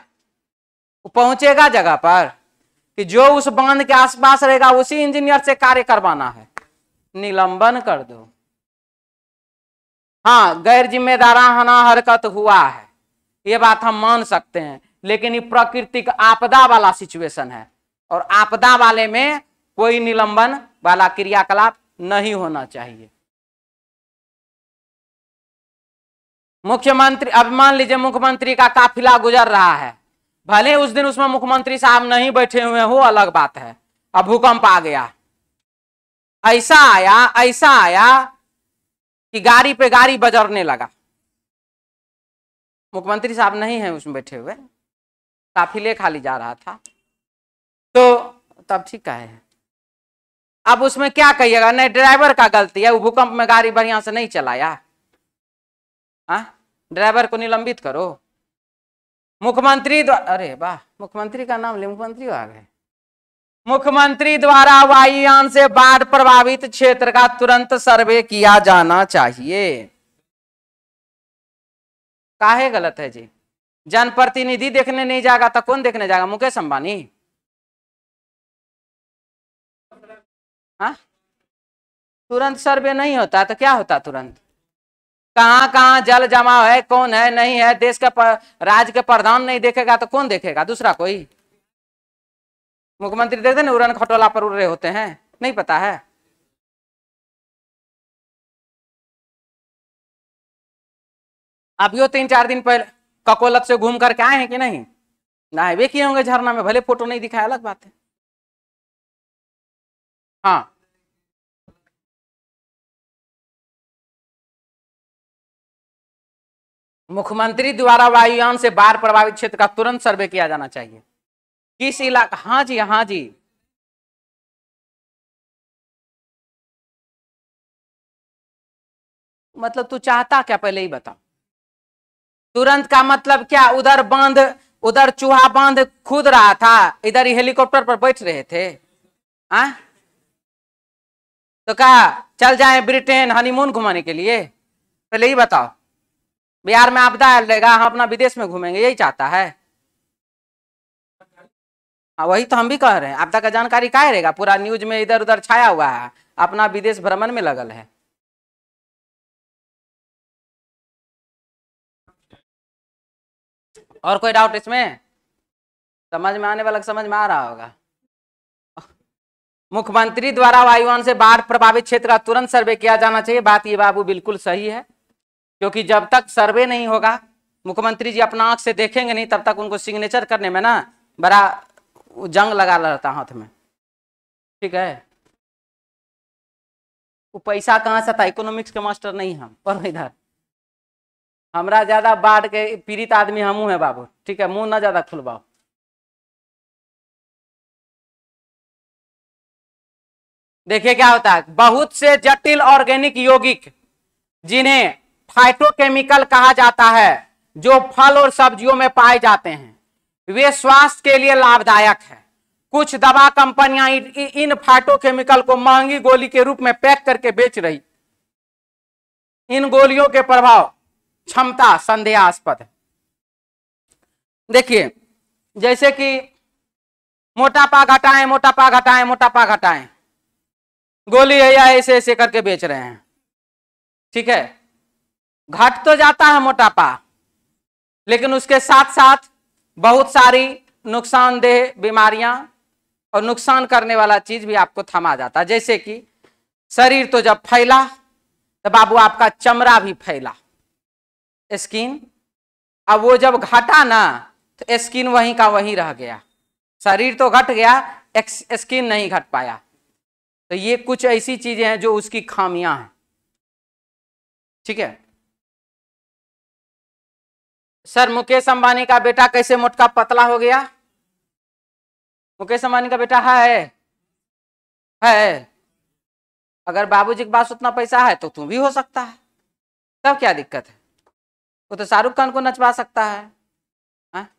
पहुंचेगा जगह पर कि जो उस बांध के आसपास रहेगा उसी इंजीनियर से कार्य करवाना है निलंबन कर दो हाँ गैर जिम्मेदाराना हरकत हुआ है ये बात हम मान सकते हैं लेकिन ये प्राकृतिक आपदा वाला सिचुएशन है और आपदा वाले में कोई निलंबन वाला क्रियाकलाप नहीं होना चाहिए मुख्यमंत्री अब मान लीजिए मुख्यमंत्री का काफिला गुजर रहा है भले उस दिन उसमें मुख्यमंत्री साहब नहीं बैठे हुए हो अलग बात है अब भूकंप आ गया ऐसा आया ऐसा आया कि गाड़ी पे गाड़ी बजरने लगा मुख्यमंत्री साहब नहीं है उसमें बैठे हुए काफिले खाली जा रहा था तो तब ठीक कहे है अब उसमें क्या कहिएगा नहीं ड्राइवर का गलती है वो भूकंप में गाड़ी बढ़िया से नहीं चलाया हाँ? ड्राइवर को निलंबित करो मुख्यमंत्री अरे वाह मुख्यमंत्री का नाम ले मुख्यमंत्री आ गए मुख्यमंत्री द्वारा वायुयान से बाढ़ प्रभावित क्षेत्र का तुरंत सर्वे किया जाना चाहिए काहे गलत है जी जनप्रतिनिधि देखने नहीं जाएगा तो कौन देखने जाएगा मुकेश अंबानी हाँ? तुरंत सर्वे नहीं होता तो क्या होता तुरंत कहाँ कहाँ जल जमा है कौन है नहीं है देश के राज्य के प्रधान नहीं देखेगा तो कौन देखेगा दूसरा कोई मुख्यमंत्री देखते ना उड़न खटोला पर उड़ रहे होते हैं नहीं पता है अभी तीन चार दिन पहले ककोलत से घूम करके आए हैं कि नहीं वे किए होंगे झरना में भले फोटो नहीं दिखाया अलग बात है हाँ मुख्यमंत्री द्वारा वायुयान से बाढ़ प्रभावित क्षेत्र का तुरंत सर्वे किया जाना चाहिए किस इलाका हाँ जी हाँ जी मतलब तू चाहता क्या पहले ही बता तुरंत का मतलब क्या उधर बांध उधर चूहा बांध खुद रहा था इधर ही हेलीकॉप्टर पर बैठ रहे थे आ? हाँ? तो कहा चल जाए ब्रिटेन हनीमून घुमाने के लिए पहले ही बताओ बिहार में आपदा लेगा हम अपना विदेश में घूमेंगे यही चाहता है हाँ, वही तो हम भी कह रहे हैं आपदा का जानकारी का रहेगा पूरा न्यूज में इधर उधर छाया हुआ है अपना विदेश भ्रमण में लगल है और कोई डाउट इसमें समझ में आने वाला समझ में आ रहा होगा मुख्यमंत्री द्वारा वायुवान से बाढ़ प्रभावित क्षेत्र का तुरंत सर्वे किया जाना चाहिए बात ये बाबू बिल्कुल सही है क्योंकि जब तक सर्वे नहीं होगा मुख्यमंत्री जी अपना आंख से देखेंगे नहीं तब तक उनको सिग्नेचर करने में ना बड़ा जंग लगा रहता हाथ में ठीक है वो पैसा कहाँ से था इकोनॉमिक्स के मास्टर नहीं हम पर इधर हमरा ज्यादा बाढ़ के पीड़ित आदमी हमू है बाबू ठीक है मुंह ना ज्यादा खुलवाओ देखिए क्या होता है बहुत से जटिल ऑर्गेनिक यौगिक जिन्हें फाइटोकेमिकल कहा जाता है जो फल और सब्जियों में पाए जाते हैं वे स्वास्थ्य के लिए लाभदायक है कुछ दवा कंपनियां इन फाइटोकेमिकल को महंगी गोली के रूप में पैक करके बेच रही इन गोलियों के प्रभाव क्षमता संदेहास्पद है देखिए जैसे कि मोटापा घटाएं मोटापा घटाएं मोटापा घटाएं गोली है या ऐसे ऐसे करके बेच रहे हैं ठीक है घट तो जाता है मोटापा लेकिन उसके साथ साथ बहुत सारी नुकसानदेह बीमारियां और नुकसान करने वाला चीज भी आपको थमा जाता है जैसे कि शरीर तो जब फैला तो बाबू आपका चमड़ा भी फैला स्किन अब वो जब घटा ना तो स्किन वहीं का वहीं रह गया शरीर तो घट गया स्किन नहीं घट पाया तो ये कुछ ऐसी चीजें हैं जो उसकी खामियां हैं ठीक है सर मुकेश अंबानी का बेटा कैसे मोटका पतला हो गया मुकेश अंबानी का बेटा है है अगर बाबूजी के पास उतना पैसा है तो तू भी हो सकता है तब क्या दिक्कत है वो तो शाहरुख खान को नचवा सकता है आ? हाँ?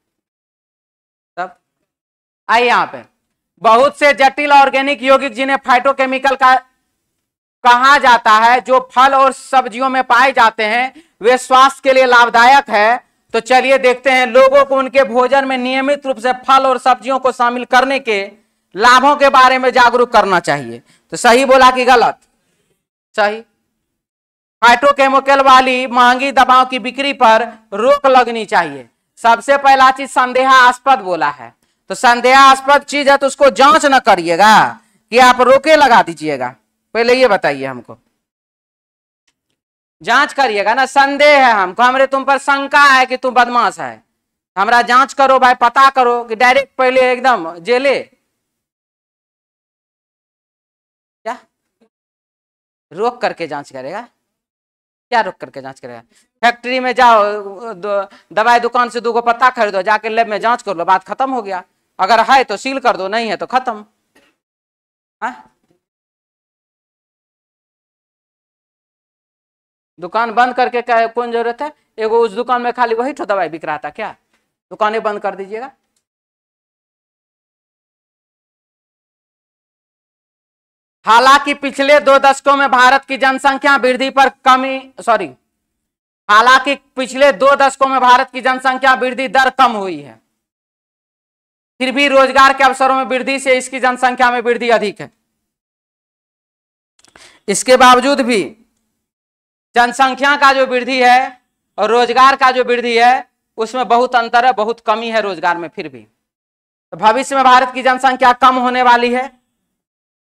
तब आइए यहाँ पे बहुत से जटिल ऑर्गेनिक यौगिक जिन्हें फाइटोकेमिकल का कहा जाता है जो फल और सब्जियों में पाए जाते हैं वे स्वास्थ्य के लिए लाभदायक है तो चलिए देखते हैं लोगों को उनके भोजन में नियमित रूप से फल और सब्जियों को शामिल करने के लाभों के बारे में जागरूक करना चाहिए तो सही बोला कि गलत सही फाइटोकेमिकल वाली महंगी दवाओं की बिक्री पर रोक लगनी चाहिए सबसे पहला चीज संदेहास्पद बोला है तो संदेहास्पद चीज है तो उसको जांच न करिएगा कि आप रोके लगा दीजिएगा पहले ये बताइए हमको जांच करिएगा ना संदेह है हमको हमारे तुम पर शंका है कि तुम बदमाश है हमारा जांच करो भाई पता करो कि डायरेक्ट पहले एकदम जेले क्या रोक करके जांच करेगा क्या रोक करके जांच करेगा फैक्ट्री में जाओ दवाई दुकान से दो गो पत्ता खरीदो जाके लैब में जांच कर लो बात खत्म हो गया अगर है तो सील कर दो नहीं है तो खत्म हाँ दुकान बंद करके क्या कौन जरूरत है एगो उस दुकान में खाली वही तो दवाई बिक रहा था क्या दुकानें बंद कर दीजिएगा हालांकि पिछले दो दशकों में भारत की जनसंख्या वृद्धि पर कमी सॉरी हालांकि पिछले दो दशकों में भारत की जनसंख्या वृद्धि दर कम हुई है फिर भी रोजगार के अवसरों में वृद्धि से इसकी जनसंख्या में वृद्धि अधिक है इसके बावजूद भी जनसंख्या का जो वृद्धि है और रोजगार का जो वृद्धि है उसमें बहुत अंतर है बहुत कमी है रोजगार में फिर भी तो भविष्य में भारत की जनसंख्या कम होने वाली है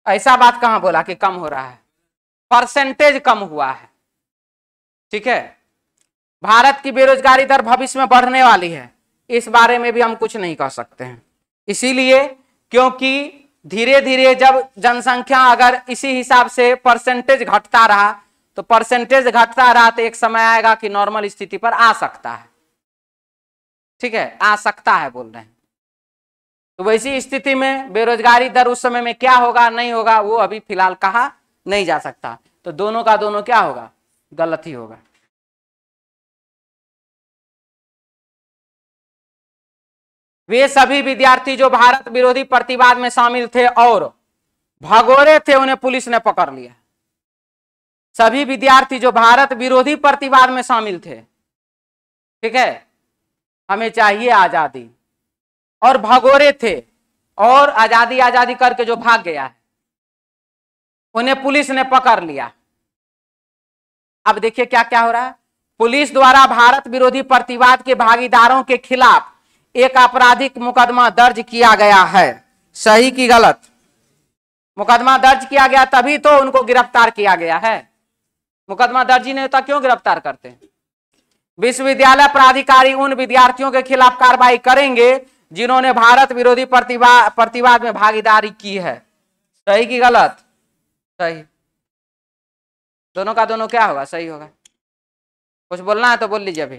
ऐसा बात कहाँ बोला कि कम हो रहा है परसेंटेज कम हुआ है ठीक है भारत की बेरोजगारी दर भविष्य में बढ़ने वाली है इस बारे में भी हम कुछ नहीं कह सकते हैं इसीलिए क्योंकि धीरे धीरे जब जनसंख्या अगर इसी हिसाब से परसेंटेज घटता रहा तो परसेंटेज घटता रहा तो एक समय आएगा कि नॉर्मल स्थिति पर आ सकता है ठीक है आ सकता है बोल रहे हैं तो वैसी स्थिति में बेरोजगारी दर उस समय में क्या होगा नहीं होगा वो अभी फिलहाल कहा नहीं जा सकता तो दोनों का दोनों क्या होगा गलत ही होगा वे सभी विद्यार्थी जो भारत विरोधी प्रतिवाद में शामिल थे और भगोरे थे उन्हें पुलिस ने पकड़ लिया सभी विद्यार्थी जो भारत विरोधी प्रतिवाद में शामिल थे ठीक है हमें चाहिए आजादी और भगोरे थे और आजादी आजादी करके जो भाग गया उन्हें पुलिस ने पकड़ लिया अब देखिए क्या क्या हो रहा है पुलिस द्वारा भारत विरोधी प्रतिवाद के भागीदारों के खिलाफ एक आपराधिक मुकदमा दर्ज किया गया है सही की गलत मुकदमा दर्ज किया गया तभी तो उनको गिरफ्तार किया गया है मुकदमा दर्ज ही नहीं होता तो क्यों गिरफ्तार करते हैं विश्वविद्यालय प्राधिकारी उन विद्यार्थियों के खिलाफ कार्रवाई करेंगे जिन्होंने भारत विरोधी प्रतिवाद प्रतिवाद में भागीदारी की है सही की गलत सही दोनों का दोनों क्या होगा सही होगा कुछ बोलना है तो बोल लीजिए अभी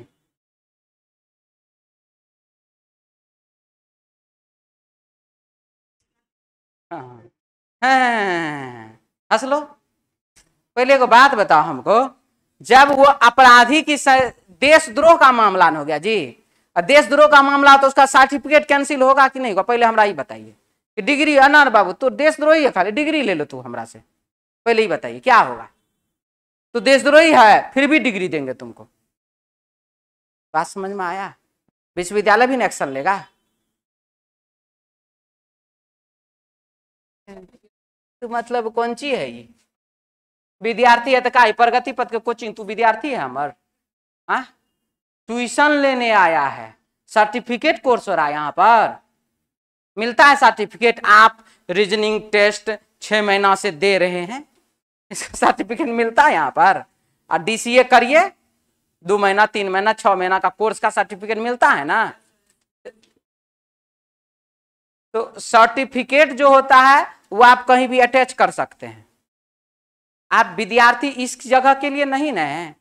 हाँ, हाँ।, हाँ, हाँ हंस लो पहले को बात बताओ हमको जब वो अपराधी की देशद्रोह का मामला न हो गया जी देशद्रोह का मामला तो उसका सर्टिफिकेट कैंसिल होगा कि नहीं होगा पहले हमारा ही बताइए कि डिग्री अनार बाबू तो देशद्रोही है खाली डिग्री ले लो तू हमरा से पहले ही बताइए क्या होगा तो देशद्रोही है फिर भी डिग्री देंगे तुमको बात समझ में आया विश्वविद्यालय भी एक्शन लेगा तो मतलब कौन ची है ये विद्यार्थी है तो का प्रगति पथ के कोचिंग तू विद्यार्थी है हमार आ हाँ? ट्यूशन लेने आया है सर्टिफिकेट कोर्स हो रहा है यहाँ पर मिलता है सर्टिफिकेट आप रीजनिंग टेस्ट छः महीना से दे रहे हैं इसका सर्टिफिकेट मिलता है यहाँ पर और डीसीए करिए दो महीना तीन महीना छः महीना का कोर्स का सर्टिफिकेट मिलता है ना तो सर्टिफिकेट जो होता है वो आप कहीं भी अटैच कर सकते हैं आप विद्यार्थी इस जगह के लिए नहीं ना हैं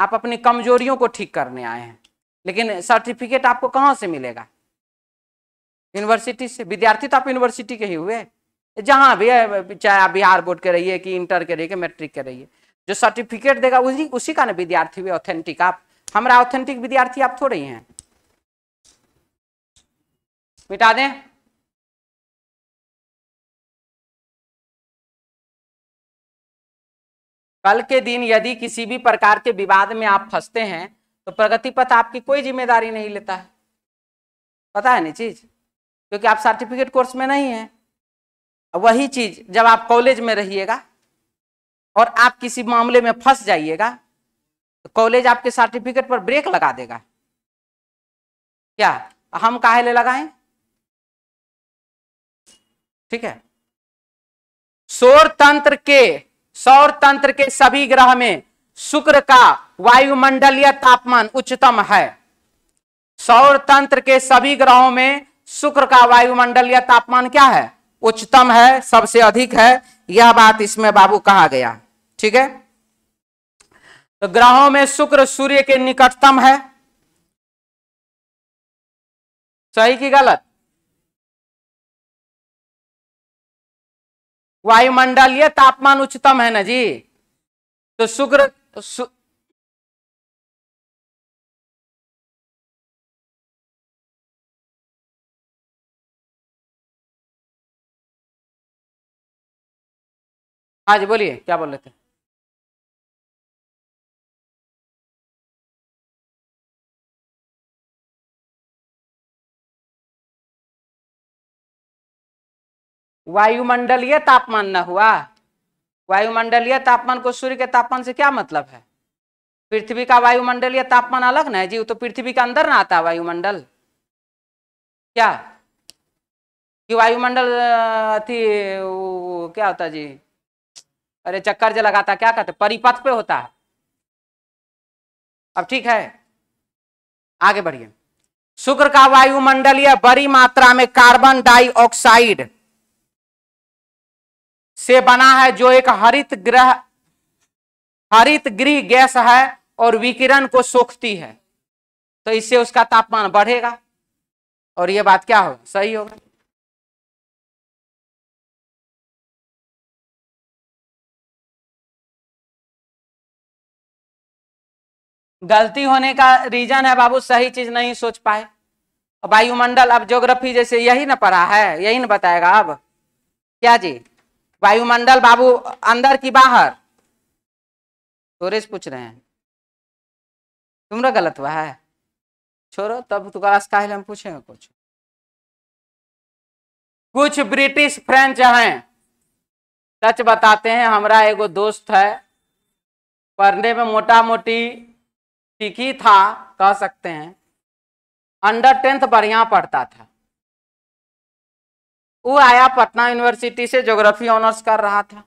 आप अपनी कमजोरियों को ठीक करने आए हैं लेकिन सर्टिफिकेट आपको कहाँ से मिलेगा यूनिवर्सिटी से विद्यार्थी तो आप यूनिवर्सिटी के ही हुए जहाँ भी है चाहे आप बिहार बोर्ड के रहिए कि इंटर के रहिए मैट्रिक के रहिए जो सर्टिफिकेट देगा उसी उसी का ना विद्यार्थी हुए ऑथेंटिक आप हमारा ऑथेंटिक विद्यार्थी आप थोड़े ही हैं मिटा दें कल के दिन यदि किसी भी प्रकार के विवाद में आप फंसते हैं तो प्रगति पथ आपकी कोई जिम्मेदारी नहीं लेता है पता है नहीं चीज क्योंकि आप सर्टिफिकेट कोर्स में नहीं है वही चीज जब आप कॉलेज में रहिएगा और आप किसी मामले में फंस जाइएगा तो कॉलेज आपके सर्टिफिकेट पर ब्रेक लगा देगा क्या हम काहे ले लगाए ठीक है शोर तंत्र के सौर तंत्र के सभी ग्रह में शुक्र का वायुमंडलीय तापमान उच्चतम है सौर तंत्र के सभी ग्रहों में शुक्र का वायुमंडलीय तापमान क्या है उच्चतम है सबसे अधिक है यह बात इसमें बाबू कहा गया ठीक है तो ग्रहों में शुक्र सूर्य के निकटतम है सही की गलत वायुमंडलीय तापमान उच्चतम है ना जी तो शुक्र सु, हाँ जी बोलिए क्या बोल रहे थे वायुमंडलीय तापमान न हुआ वायुमंडलीय तापमान को सूर्य के तापमान से क्या मतलब है पृथ्वी का वायुमंडलीय तापमान अलग ना है जी वो तो पृथ्वी के अंदर ना आता वायुमंडल क्या कि वायुमंडल अति क्या होता जी अरे चक्कर जो लगाता क्या कहते परिपथ पे होता है अब ठीक है आगे बढ़िए शुक्र का वायुमंडलीय बड़ी मात्रा में कार्बन डाइऑक्साइड से बना है जो एक हरित ग्रह हरित गृह गैस है और विकिरण को सोखती है तो इससे उसका तापमान बढ़ेगा और यह बात क्या होगा सही होगा गलती होने का रीजन है बाबू सही चीज नहीं सोच पाए वायुमंडल अब ज्योग्राफी जैसे यही ना पढ़ा है यही ना बताएगा अब क्या जी वायुमंडल बाबू अंदर की बाहर सूरज पूछ रहे हैं तुमरा गलत हुआ है छोड़ो तब तुकारा तो काहिल हम पूछेंगे कुछ कुछ ब्रिटिश फ्रेंच हैं सच बताते हैं हमारा एगो दोस्त है पढ़ने में मोटा मोटी ठीक ही था कह सकते हैं अंडर टेंथ बढ़िया पढ़ता था वो आया पटना यूनिवर्सिटी से ज्योग्राफी ऑनर्स कर रहा था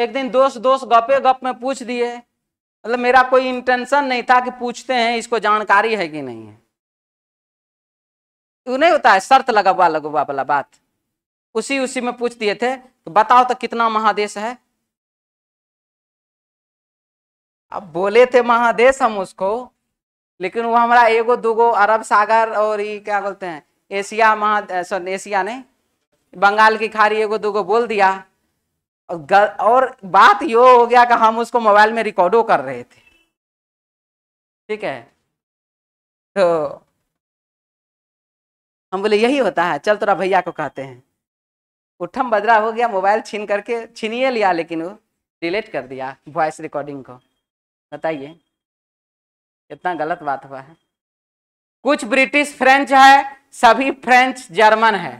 एक दिन दोस्त दोस्त गपे गप में पूछ दिए मतलब मेरा कोई इंटेंशन नहीं था कि पूछते हैं इसको जानकारी है कि नहीं है वो नहीं होता है शर्त लगवा लगवा वाला बात उसी उसी में पूछ दिए थे तो बताओ तो कितना महादेश है अब बोले थे महादेश हम उसको लेकिन वो हमारा एगो दुगो अरब सागर और ये क्या बोलते हैं एशिया महा सॉरी एशिया नहीं बंगाल की खारी एगो दो बोल दिया और बात यो हो गया कि हम उसको मोबाइल में रिकॉर्डो कर रहे थे ठीक है तो हम बोले यही होता है चल तोरा भैया को कहते हैं उठम बदरा हो गया मोबाइल छीन करके छीनिए लिया लेकिन वो डिलीट कर दिया वॉइस रिकॉर्डिंग को बताइए इतना गलत बात हुआ है कुछ ब्रिटिश फ्रेंच है सभी फ्रेंच जर्मन है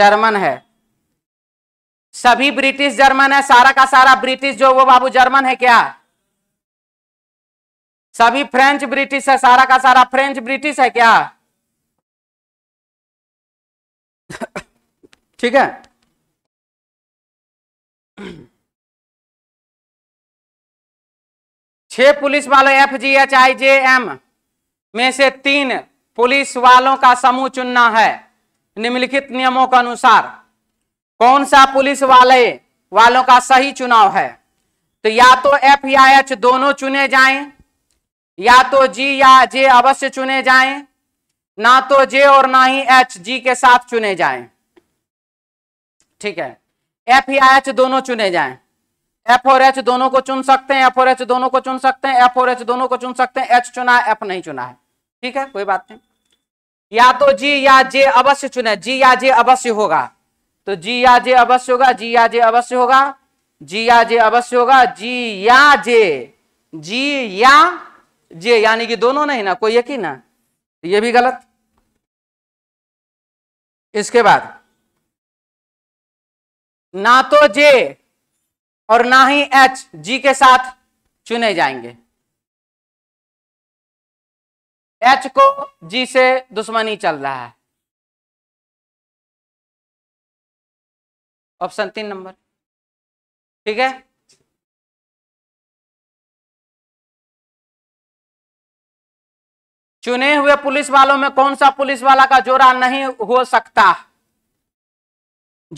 जर्मन है सभी ब्रिटिश जर्मन है सारा का सारा ब्रिटिश जो वो बाबू जर्मन है क्या सभी फ्रेंच ब्रिटिश है सारा का सारा फ्रेंच ब्रिटिश है क्या ठीक है छह पुलिस वाले F G H I J M में से तीन पुलिस वालों का समूह चुनना है निम्नलिखित नियमों के अनुसार कौन सा पुलिस वाले वालों का सही चुनाव है तो या तो एफ या एच दोनों चुने जाएं, या तो जी या जे अवश्य चुने जाएं, ना तो जे और ना ही एच जी के साथ चुने जाएं। ठीक है एफ या एच दोनों चुने जाएं। एफ और एच दोनों को चुन सकते हैं एफ और एच दोनों को चुन सकते हैं एफ और एच दोनों को चुन सकते हैं एच चुना एफ नहीं चुना है ठीक है कोई बात नहीं या तो जी या जे अवश्य चुने जी या जे अवश्य होगा तो जी या जे अवश्य होगा जी या जे अवश्य होगा जी या जे अवश्य होगा जी या जे जी या जे यानी कि दोनों नहीं ना कोई एक ही ना ये भी गलत इसके बाद ना तो जे और ना ही एच जी के साथ चुने जाएंगे एच को जी से दुश्मनी चल रहा है ऑप्शन तीन नंबर ठीक है चुने हुए पुलिस वालों में कौन सा पुलिस वाला का जोड़ा नहीं हो सकता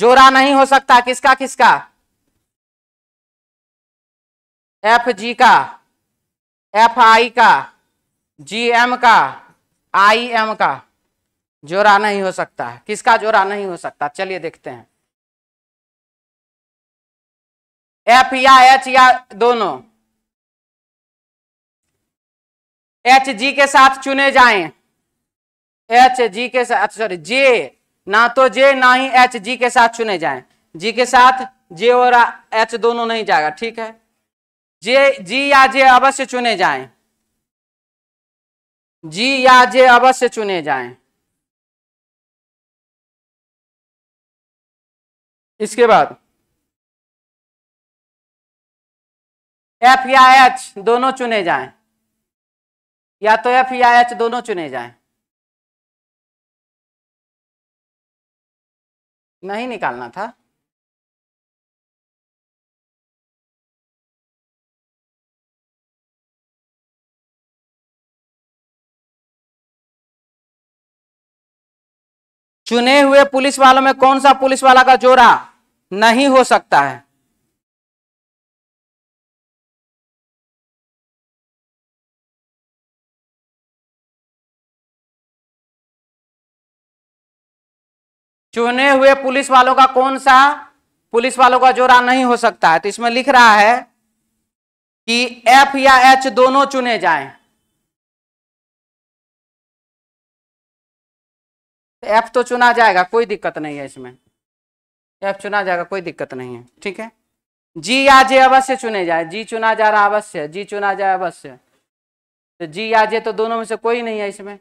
जोड़ा नहीं हो सकता किसका किसका एफ जी का एफ आई का जी एम का आई एम का जोड़ा नहीं हो सकता है किसका जोड़ा नहीं हो सकता चलिए देखते हैं एफ या एच या दोनों एच जी के साथ चुने जाएं एच जी के साथ सॉरी जे ना तो जे ना ही एच जी के साथ चुने जाएं जी के साथ जे और एच दोनों नहीं जाएगा ठीक है जे जी या जे अवश्य चुने जाएं जी या जे अवश्य चुने जाएं। इसके बाद एफ या एच दोनों चुने जाएं। या तो एफ या एच दोनों चुने जाएं। नहीं निकालना था चुने हुए पुलिस वालों में कौन सा पुलिस वाला का जोड़ा नहीं हो सकता है चुने हुए पुलिस वालों का कौन सा पुलिस वालों का जोड़ा नहीं हो सकता है तो इसमें लिख रहा है कि एफ या एच दोनों चुने जाएं एफ तो चुना जाएगा कोई दिक्कत नहीं है इसमें एफ चुना जाएगा कोई दिक्कत नहीं है ठीक है जी या जे अवश्य चुने जाए जी चुना जा रहा अवश्य जी चुना जाए अवश्य तो जी या जे तो दोनों में से कोई नहीं है इसमें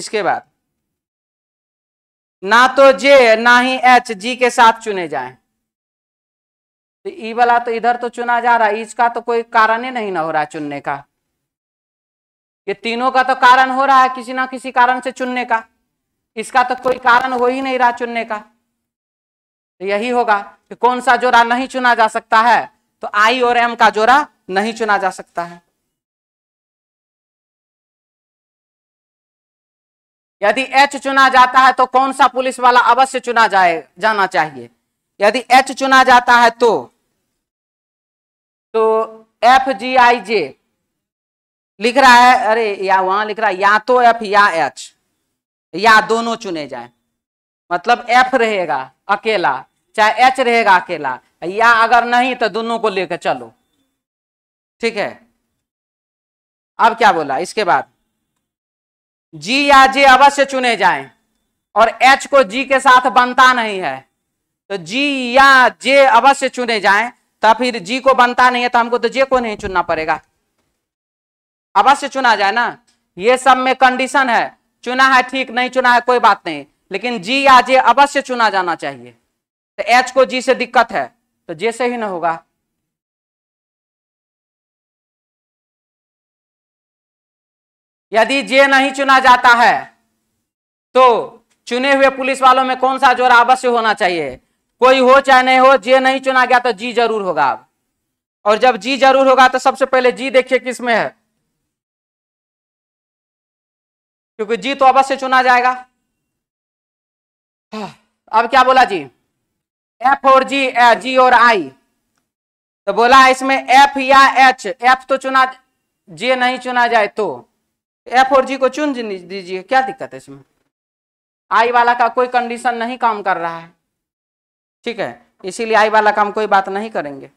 इसके बाद ना तो जे ना ही एच जी के साथ चुने जाए तो ई e वाला तो इधर तो चुना जा रहा है e इसका तो कोई कारण ही नहीं ना हो रहा चुनने का ये तीनों का तो कारण हो रहा है किसी ना किसी कारण से चुनने का इसका तो कोई कारण हो ही नहीं रहा चुनने का तो यही होगा कि कौन सा जोड़ा नहीं चुना जा सकता है तो आई और एम का जोड़ा नहीं चुना जा सकता है यदि एच चुना जाता है तो कौन सा पुलिस वाला अवश्य चुना जाए जाना चाहिए यदि एच चुना जाता है तो तो एफ जी आई जे लिख रहा है अरे या वहां लिख रहा है या तो एफ या एच या दोनों चुने जाए मतलब एफ रहेगा अकेला चाहे एच रहेगा अकेला या अगर नहीं तो दोनों को लेकर चलो ठीक है अब क्या बोला इसके बाद जी या जे अवश्य चुने जाएं और एच को जी के साथ बनता नहीं है तो जी या जे अवश्य चुने जाएं तो फिर जी को बनता नहीं है तो हमको तो जे को नहीं चुनना पड़ेगा अवश्य चुना जाए ना ये सब में कंडीशन है चुना है ठीक नहीं चुना है कोई बात नहीं लेकिन जी या जे अवश्य चुना जाना चाहिए तो एच को जी से दिक्कत है तो जे से ही ना होगा यदि जे नहीं चुना जाता है तो चुने हुए पुलिस वालों में कौन सा जोड़ा अवश्य होना चाहिए कोई हो चाहे नहीं हो जे नहीं चुना गया तो जी जरूर होगा और जब जी जरूर होगा तो सबसे पहले जी देखिए किसमें है क्योंकि जी तो अवश्य चुना जाएगा हाँ, अब क्या बोला जी एफ और जी ए, जी और आई तो बोला इसमें एफ या एच एफ तो चुना जे नहीं चुना जाए तो एफ और जी को चुन दीजिए क्या दिक्कत है इसमें आई वाला का कोई कंडीशन नहीं काम कर रहा है ठीक है इसीलिए आई वाला का हम कोई बात नहीं करेंगे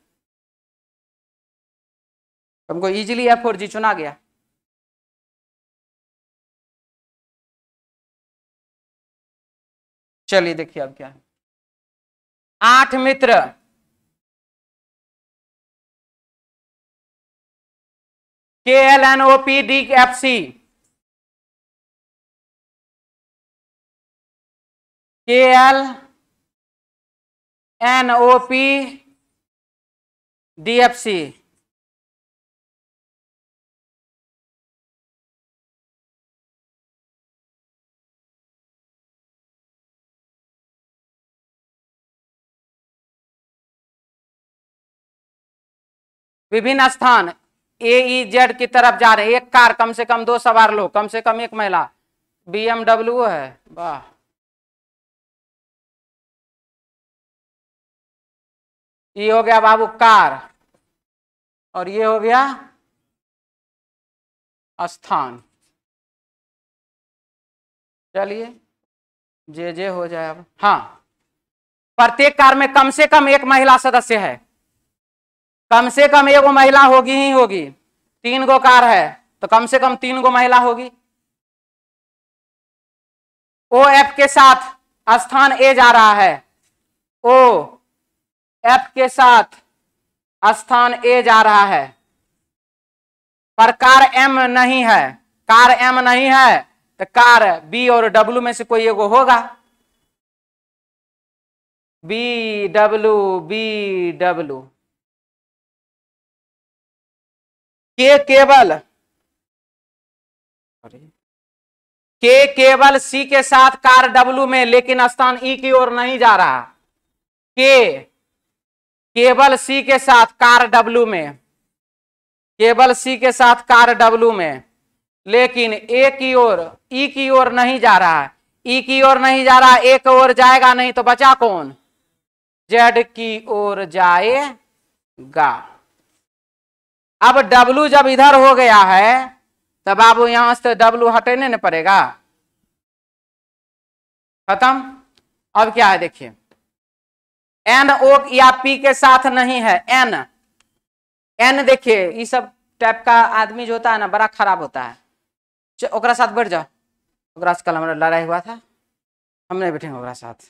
हमको इजीली एफ और जी चुना गया चलिए देखिए अब क्या है आठ मित्र K L N O P D F C K L N O P D F C विभिन्न स्थान ए ई जेड की तरफ जा रहे एक कार कम से कम दो सवार लोग कम से कम एक महिला बीएमडब्ल्यू है वाह ये हो गया बाबू कार और ये हो गया स्थान चलिए जे जे हो जाए अब हाँ प्रत्येक कार में कम से कम एक महिला सदस्य है कम से कम एगो महिला होगी ही होगी तीन गो कार है तो कम से कम तीन गो महिला होगी ओ एफ के साथ स्थान ए जा रहा है ओ एफ के साथ स्थान ए जा रहा है पर कार एम नहीं है कार एम नहीं है तो कार बी और डब्ल्यू में से कोई एगो होगा बी डब्ल्यू बी डब्ल्यू के केवल के केवल सी के साथ कार डब्ल्यू में लेकिन स्थान ई e की ओर नहीं जा रहा के केवल सी के साथ कार डब्ल्यू में केवल सी के साथ कार डब्ल्यू में लेकिन ए की ओर ई e की ओर नहीं जा रहा है e ई की ओर नहीं जा रहा एक ओर जाएगा नहीं तो बचा कौन जेड की ओर जाएगा अब W जब इधर हो गया है तब आप यहां से W हटेने नहीं पड़ेगा खत्म अब क्या है देखिए एन ओ या पी के साथ नहीं है एन एन देखिए ये सब टाइप का आदमी जो होता है ना बड़ा खराब होता है ओकरा साथ बैठ जाओ ओकरा से कल हमारा लड़ाई हुआ था हम नहीं बैठेंगे ओकरा साथ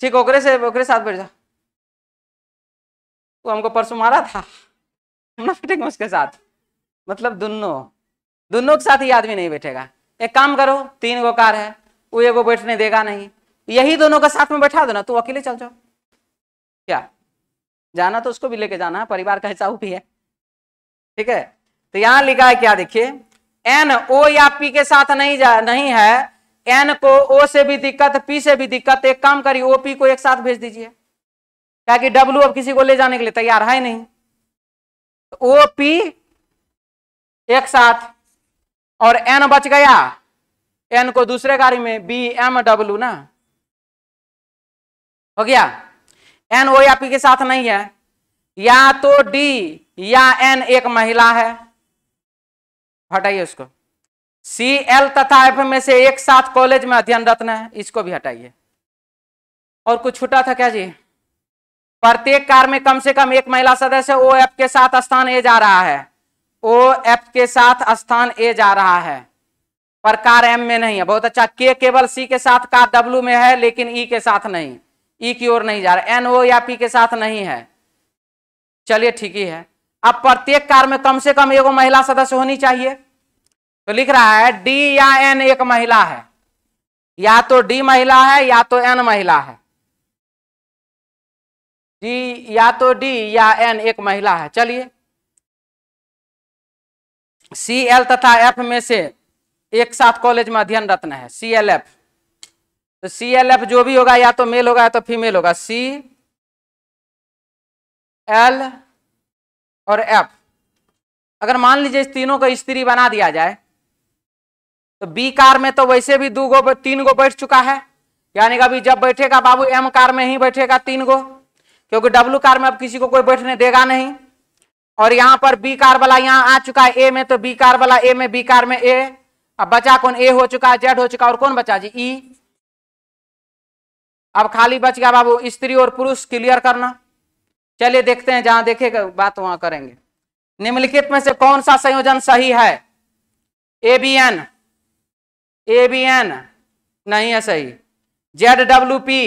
ठीक ओकरे से ओकरे साथ बैठ जाओ वो हमको परसों मारा था हम ना बैठेंगे उसके साथ मतलब दोनों दोनों के साथ ही आदमी नहीं बैठेगा एक काम करो तीन गो कार है वो एगो बैठने देगा नहीं यही दोनों का साथ में बैठा दो ना तू अकेले चल जाओ क्या जाना तो उसको भी लेके जाना है परिवार का हिसाब भी है ठीक है तो यहां लिखा है क्या देखिए एन ओ या पी के साथ नहीं जा नहीं है एन को ओ से भी दिक्कत पी से भी दिक्कत एक काम करिए ओ पी को एक साथ भेज दीजिए क्या कि डब्ल्यू अब किसी को ले जाने के लिए तैयार है नहीं ओ तो पी एक साथ और एन बच गया एन को दूसरे गाड़ी में बी एम डब्ल्यू ना हो गया एन ओ या पी के साथ नहीं है या तो डी या एन एक महिला है हटाइए उसको सी एल तथा एफ में से एक साथ कॉलेज में अध्ययनरत है इसको भी हटाइए और कुछ छुटा था क्या जी प्रत्येक कार में कम से कम एक महिला सदस्य ओ एफ के साथ स्थान ए जा रहा है ओ एफ के साथ स्थान ए जा रहा है पर कार एम में नहीं है बहुत अच्छा के केवल सी के साथ कार डब्ल्यू में है लेकिन ई e के साथ नहीं ई e की ओर नहीं जा रहा एन ओ या पी के साथ नहीं है चलिए ठीक ही है अब प्रत्येक कार में कम से कम एगो महिला सदस्य होनी चाहिए तो लिख रहा है डी या एन एक महिला है या तो डी महिला है या तो एन महिला है डी या तो डी या एन एक महिला है चलिए सी एल तथा एफ में से एक साथ कॉलेज में अध्ययन रत्न है सी एल एफ तो सी एल एफ जो भी होगा या तो मेल होगा या तो फीमेल होगा सी एल और एफ अगर मान लीजिए इस तीनों को स्त्री बना दिया जाए तो बी कार में तो वैसे भी दो गो तीन गो बैठ चुका है यानी कि अभी जब बैठेगा बाबू एम कार में ही बैठेगा तीन गो क्योंकि डब्ल्यू कार में अब किसी को कोई बैठने देगा नहीं और यहाँ पर बी कार वाला यहां आ चुका है ए में तो बी कार वाला ए में बी कार में ए अब बचा कौन ए हो चुका है जेड हो चुका और कौन बचा जी ई e। अब खाली बच गया बाबू स्त्री और पुरुष क्लियर करना चलिए देखते हैं जहां देखेगा बात वहां करेंगे निम्नलिखित में से कौन सा संयोजन सही है A B N A B N नहीं है सही Z W P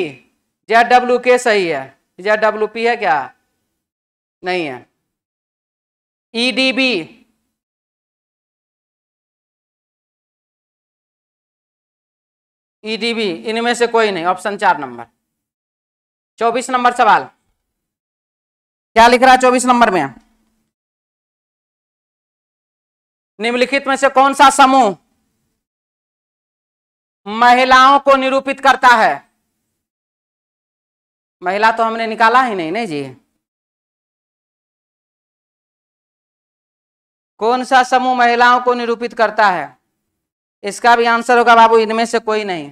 Z W के सही है या डब्ल्यू पी है क्या नहीं है E D B E D B इनमें से कोई नहीं ऑप्शन चार नंबर चौबीस नंबर सवाल क्या लिख रहा है चौबीस नंबर में निम्नलिखित में से कौन सा समूह महिलाओं को निरूपित करता है महिला तो हमने निकाला ही नहीं नहीं जी कौन सा समूह महिलाओं को निरूपित करता है इसका भी आंसर होगा बाबू इनमें से कोई नहीं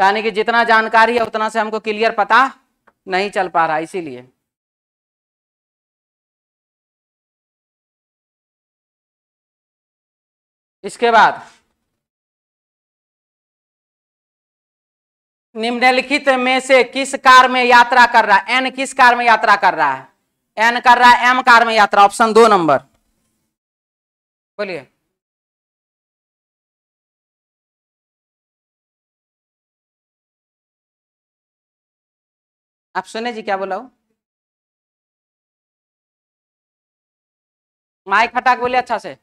यानी कि जितना जानकारी है उतना से हमको क्लियर पता नहीं चल पा रहा इसीलिए इसके बाद निम्नलिखित में से किस कार में यात्रा कर रहा है एन किस कार में यात्रा कर रहा है एन कर रहा है एम कार में यात्रा ऑप्शन दो नंबर बोलिए आप सुने जी क्या बोला माइक हटा के बोले अच्छा से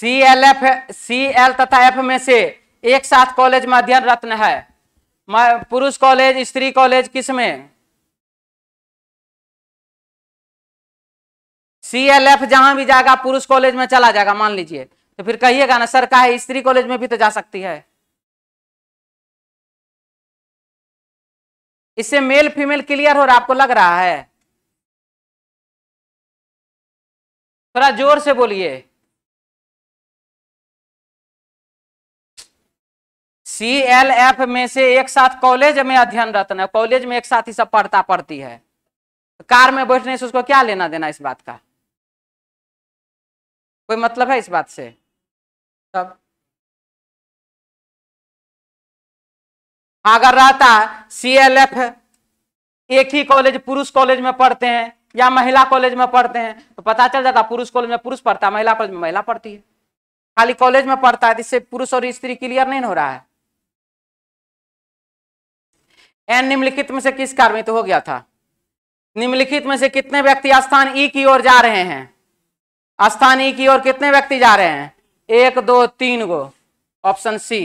C L F C L तथा एफ में से एक साथ कॉलेज में अध्ययन रत्न है पुरुष कॉलेज स्त्री कॉलेज किस में सी एल एफ जहां भी जाएगा पुरुष कॉलेज में चला जाएगा मान लीजिए तो फिर कहिएगा ना सर है स्त्री कॉलेज में भी तो जा सकती है इससे मेल फीमेल क्लियर हो रहा आपको लग रहा है थोड़ा जोर से बोलिए सी एल एफ में से एक साथ कॉलेज में अध्ययन रत्न है कॉलेज में एक साथ ही सब पढ़ता पढ़ती है कार में बैठने से उसको क्या लेना देना इस बात का कोई मतलब है इस बात से तब अगर रहता सी एल एफ एक ही कॉलेज पुरुष कॉलेज में पढ़ते हैं या महिला कॉलेज में पढ़ते हैं तो पता चल जाता पुरुष कॉलेज में पुरुष पढ़ता है महिला कॉलेज में महिला पढ़ती है खाली कॉलेज में पढ़ता है तो इससे पुरुष और स्त्री क्लियर नहीं हो रहा है एन निम्नलिखित में से किस कार्मित तो हो गया था निम्नलिखित में से कितने व्यक्ति स्थान ई की ओर जा रहे हैं स्थान ई की ओर कितने व्यक्ति जा रहे हैं एक दो तीन गो ऑप्शन सी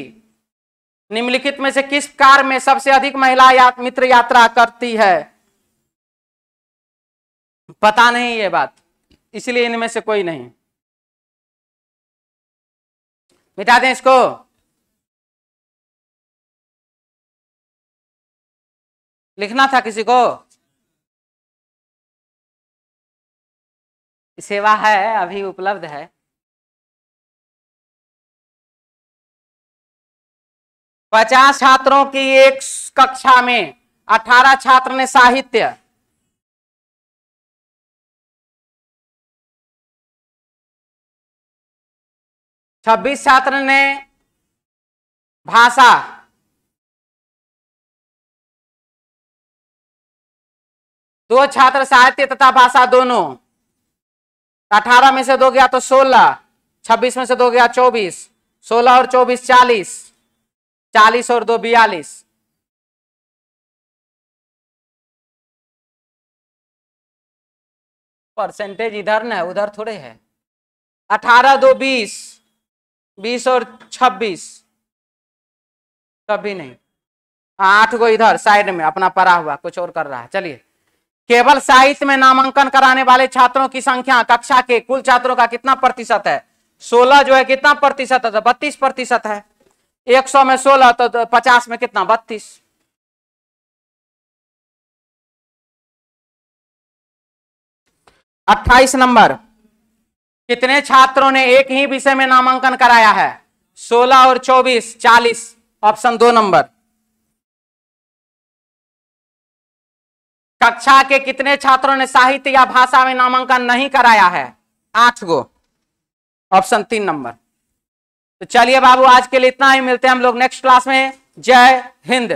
निम्नलिखित में से किस कार में सबसे अधिक महिला या, मित्र यात्रा करती है पता नहीं ये बात इसलिए इनमें से कोई नहीं मिटा दें इसको लिखना था किसी को सेवा है अभी उपलब्ध है पचास छात्रों की एक कक्षा में अठारह छात्र ने साहित्य छब्बीस छात्र ने भाषा दो छात्र साहित्य तथा भाषा दोनों अठारह में से दो गया तो सोलह छब्बीस में से दो गया चौबीस सोलह और चौबीस चालीस चालीस और दो बयालीस परसेंटेज इधर ना उधर थोड़े है अठारह दो बीस बीस और छब्बीस कभी नहीं हाँ, आठ को इधर साइड में अपना पड़ा हुआ कुछ और कर रहा है चलिए केवल साहित्य में नामांकन कराने वाले छात्रों की संख्या कक्षा के कुल छात्रों का कितना प्रतिशत है सोलह जो है कितना प्रतिशत है तो बत्तीस प्रतिशत है एक सौ में सोलह तो पचास में कितना बत्तीस अट्ठाईस नंबर कितने छात्रों ने एक ही विषय में नामांकन कराया है सोलह और चौबीस चालीस ऑप्शन दो नंबर कक्षा के कितने छात्रों ने साहित्य या भाषा में नामांकन नहीं कराया है आठ गो ऑप्शन तीन नंबर तो चलिए बाबू आज के लिए इतना ही मिलते हैं हम लोग नेक्स्ट क्लास में जय हिंद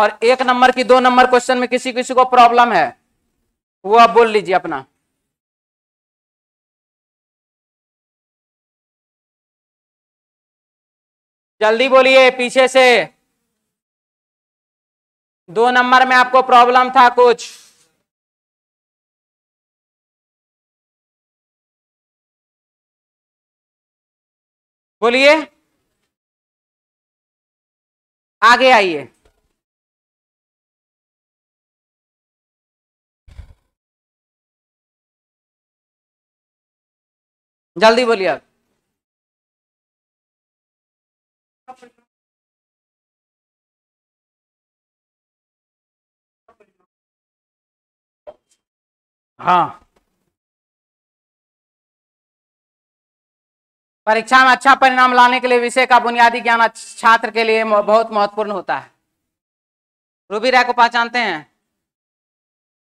और एक नंबर की दो नंबर क्वेश्चन में किसी किसी को प्रॉब्लम है वो आप बोल लीजिए अपना जल्दी बोलिए पीछे से दो नंबर में आपको प्रॉब्लम था कुछ बोलिए आगे आइए जल्दी बोलिए आप हाँ परीक्षा में अच्छा परिणाम लाने के लिए विषय का बुनियादी ज्ञान छात्र के लिए बहुत महत्वपूर्ण होता है रूबी राय को पहचानते हैं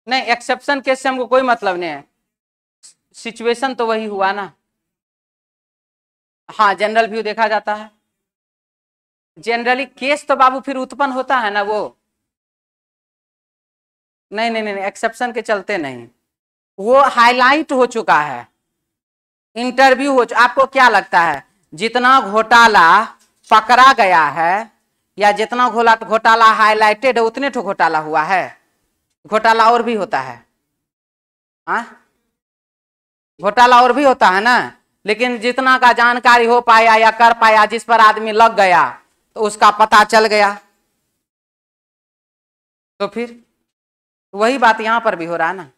नहीं एक्सेप्शन केस से हमको कोई मतलब नहीं है सिचुएशन तो वही हुआ ना हाँ जनरल व्यू देखा जाता है जनरली केस तो बाबू फिर उत्पन्न होता है ना वो नहीं नहीं नहीं एक्सेप्शन के चलते नहीं वो हाईलाइट हो चुका है इंटरव्यू हो चुका आपको क्या लगता है जितना घोटाला पकड़ा गया है या जितना घोला घोटाला हाईलाइटेड है उतने तो घोटाला हुआ है घोटाला और भी होता है हाँ? घोटाला और भी होता है ना लेकिन जितना का जानकारी हो पाया या कर पाया जिस पर आदमी लग गया तो उसका पता चल गया तो फिर वही बात यहां पर भी हो रहा है ना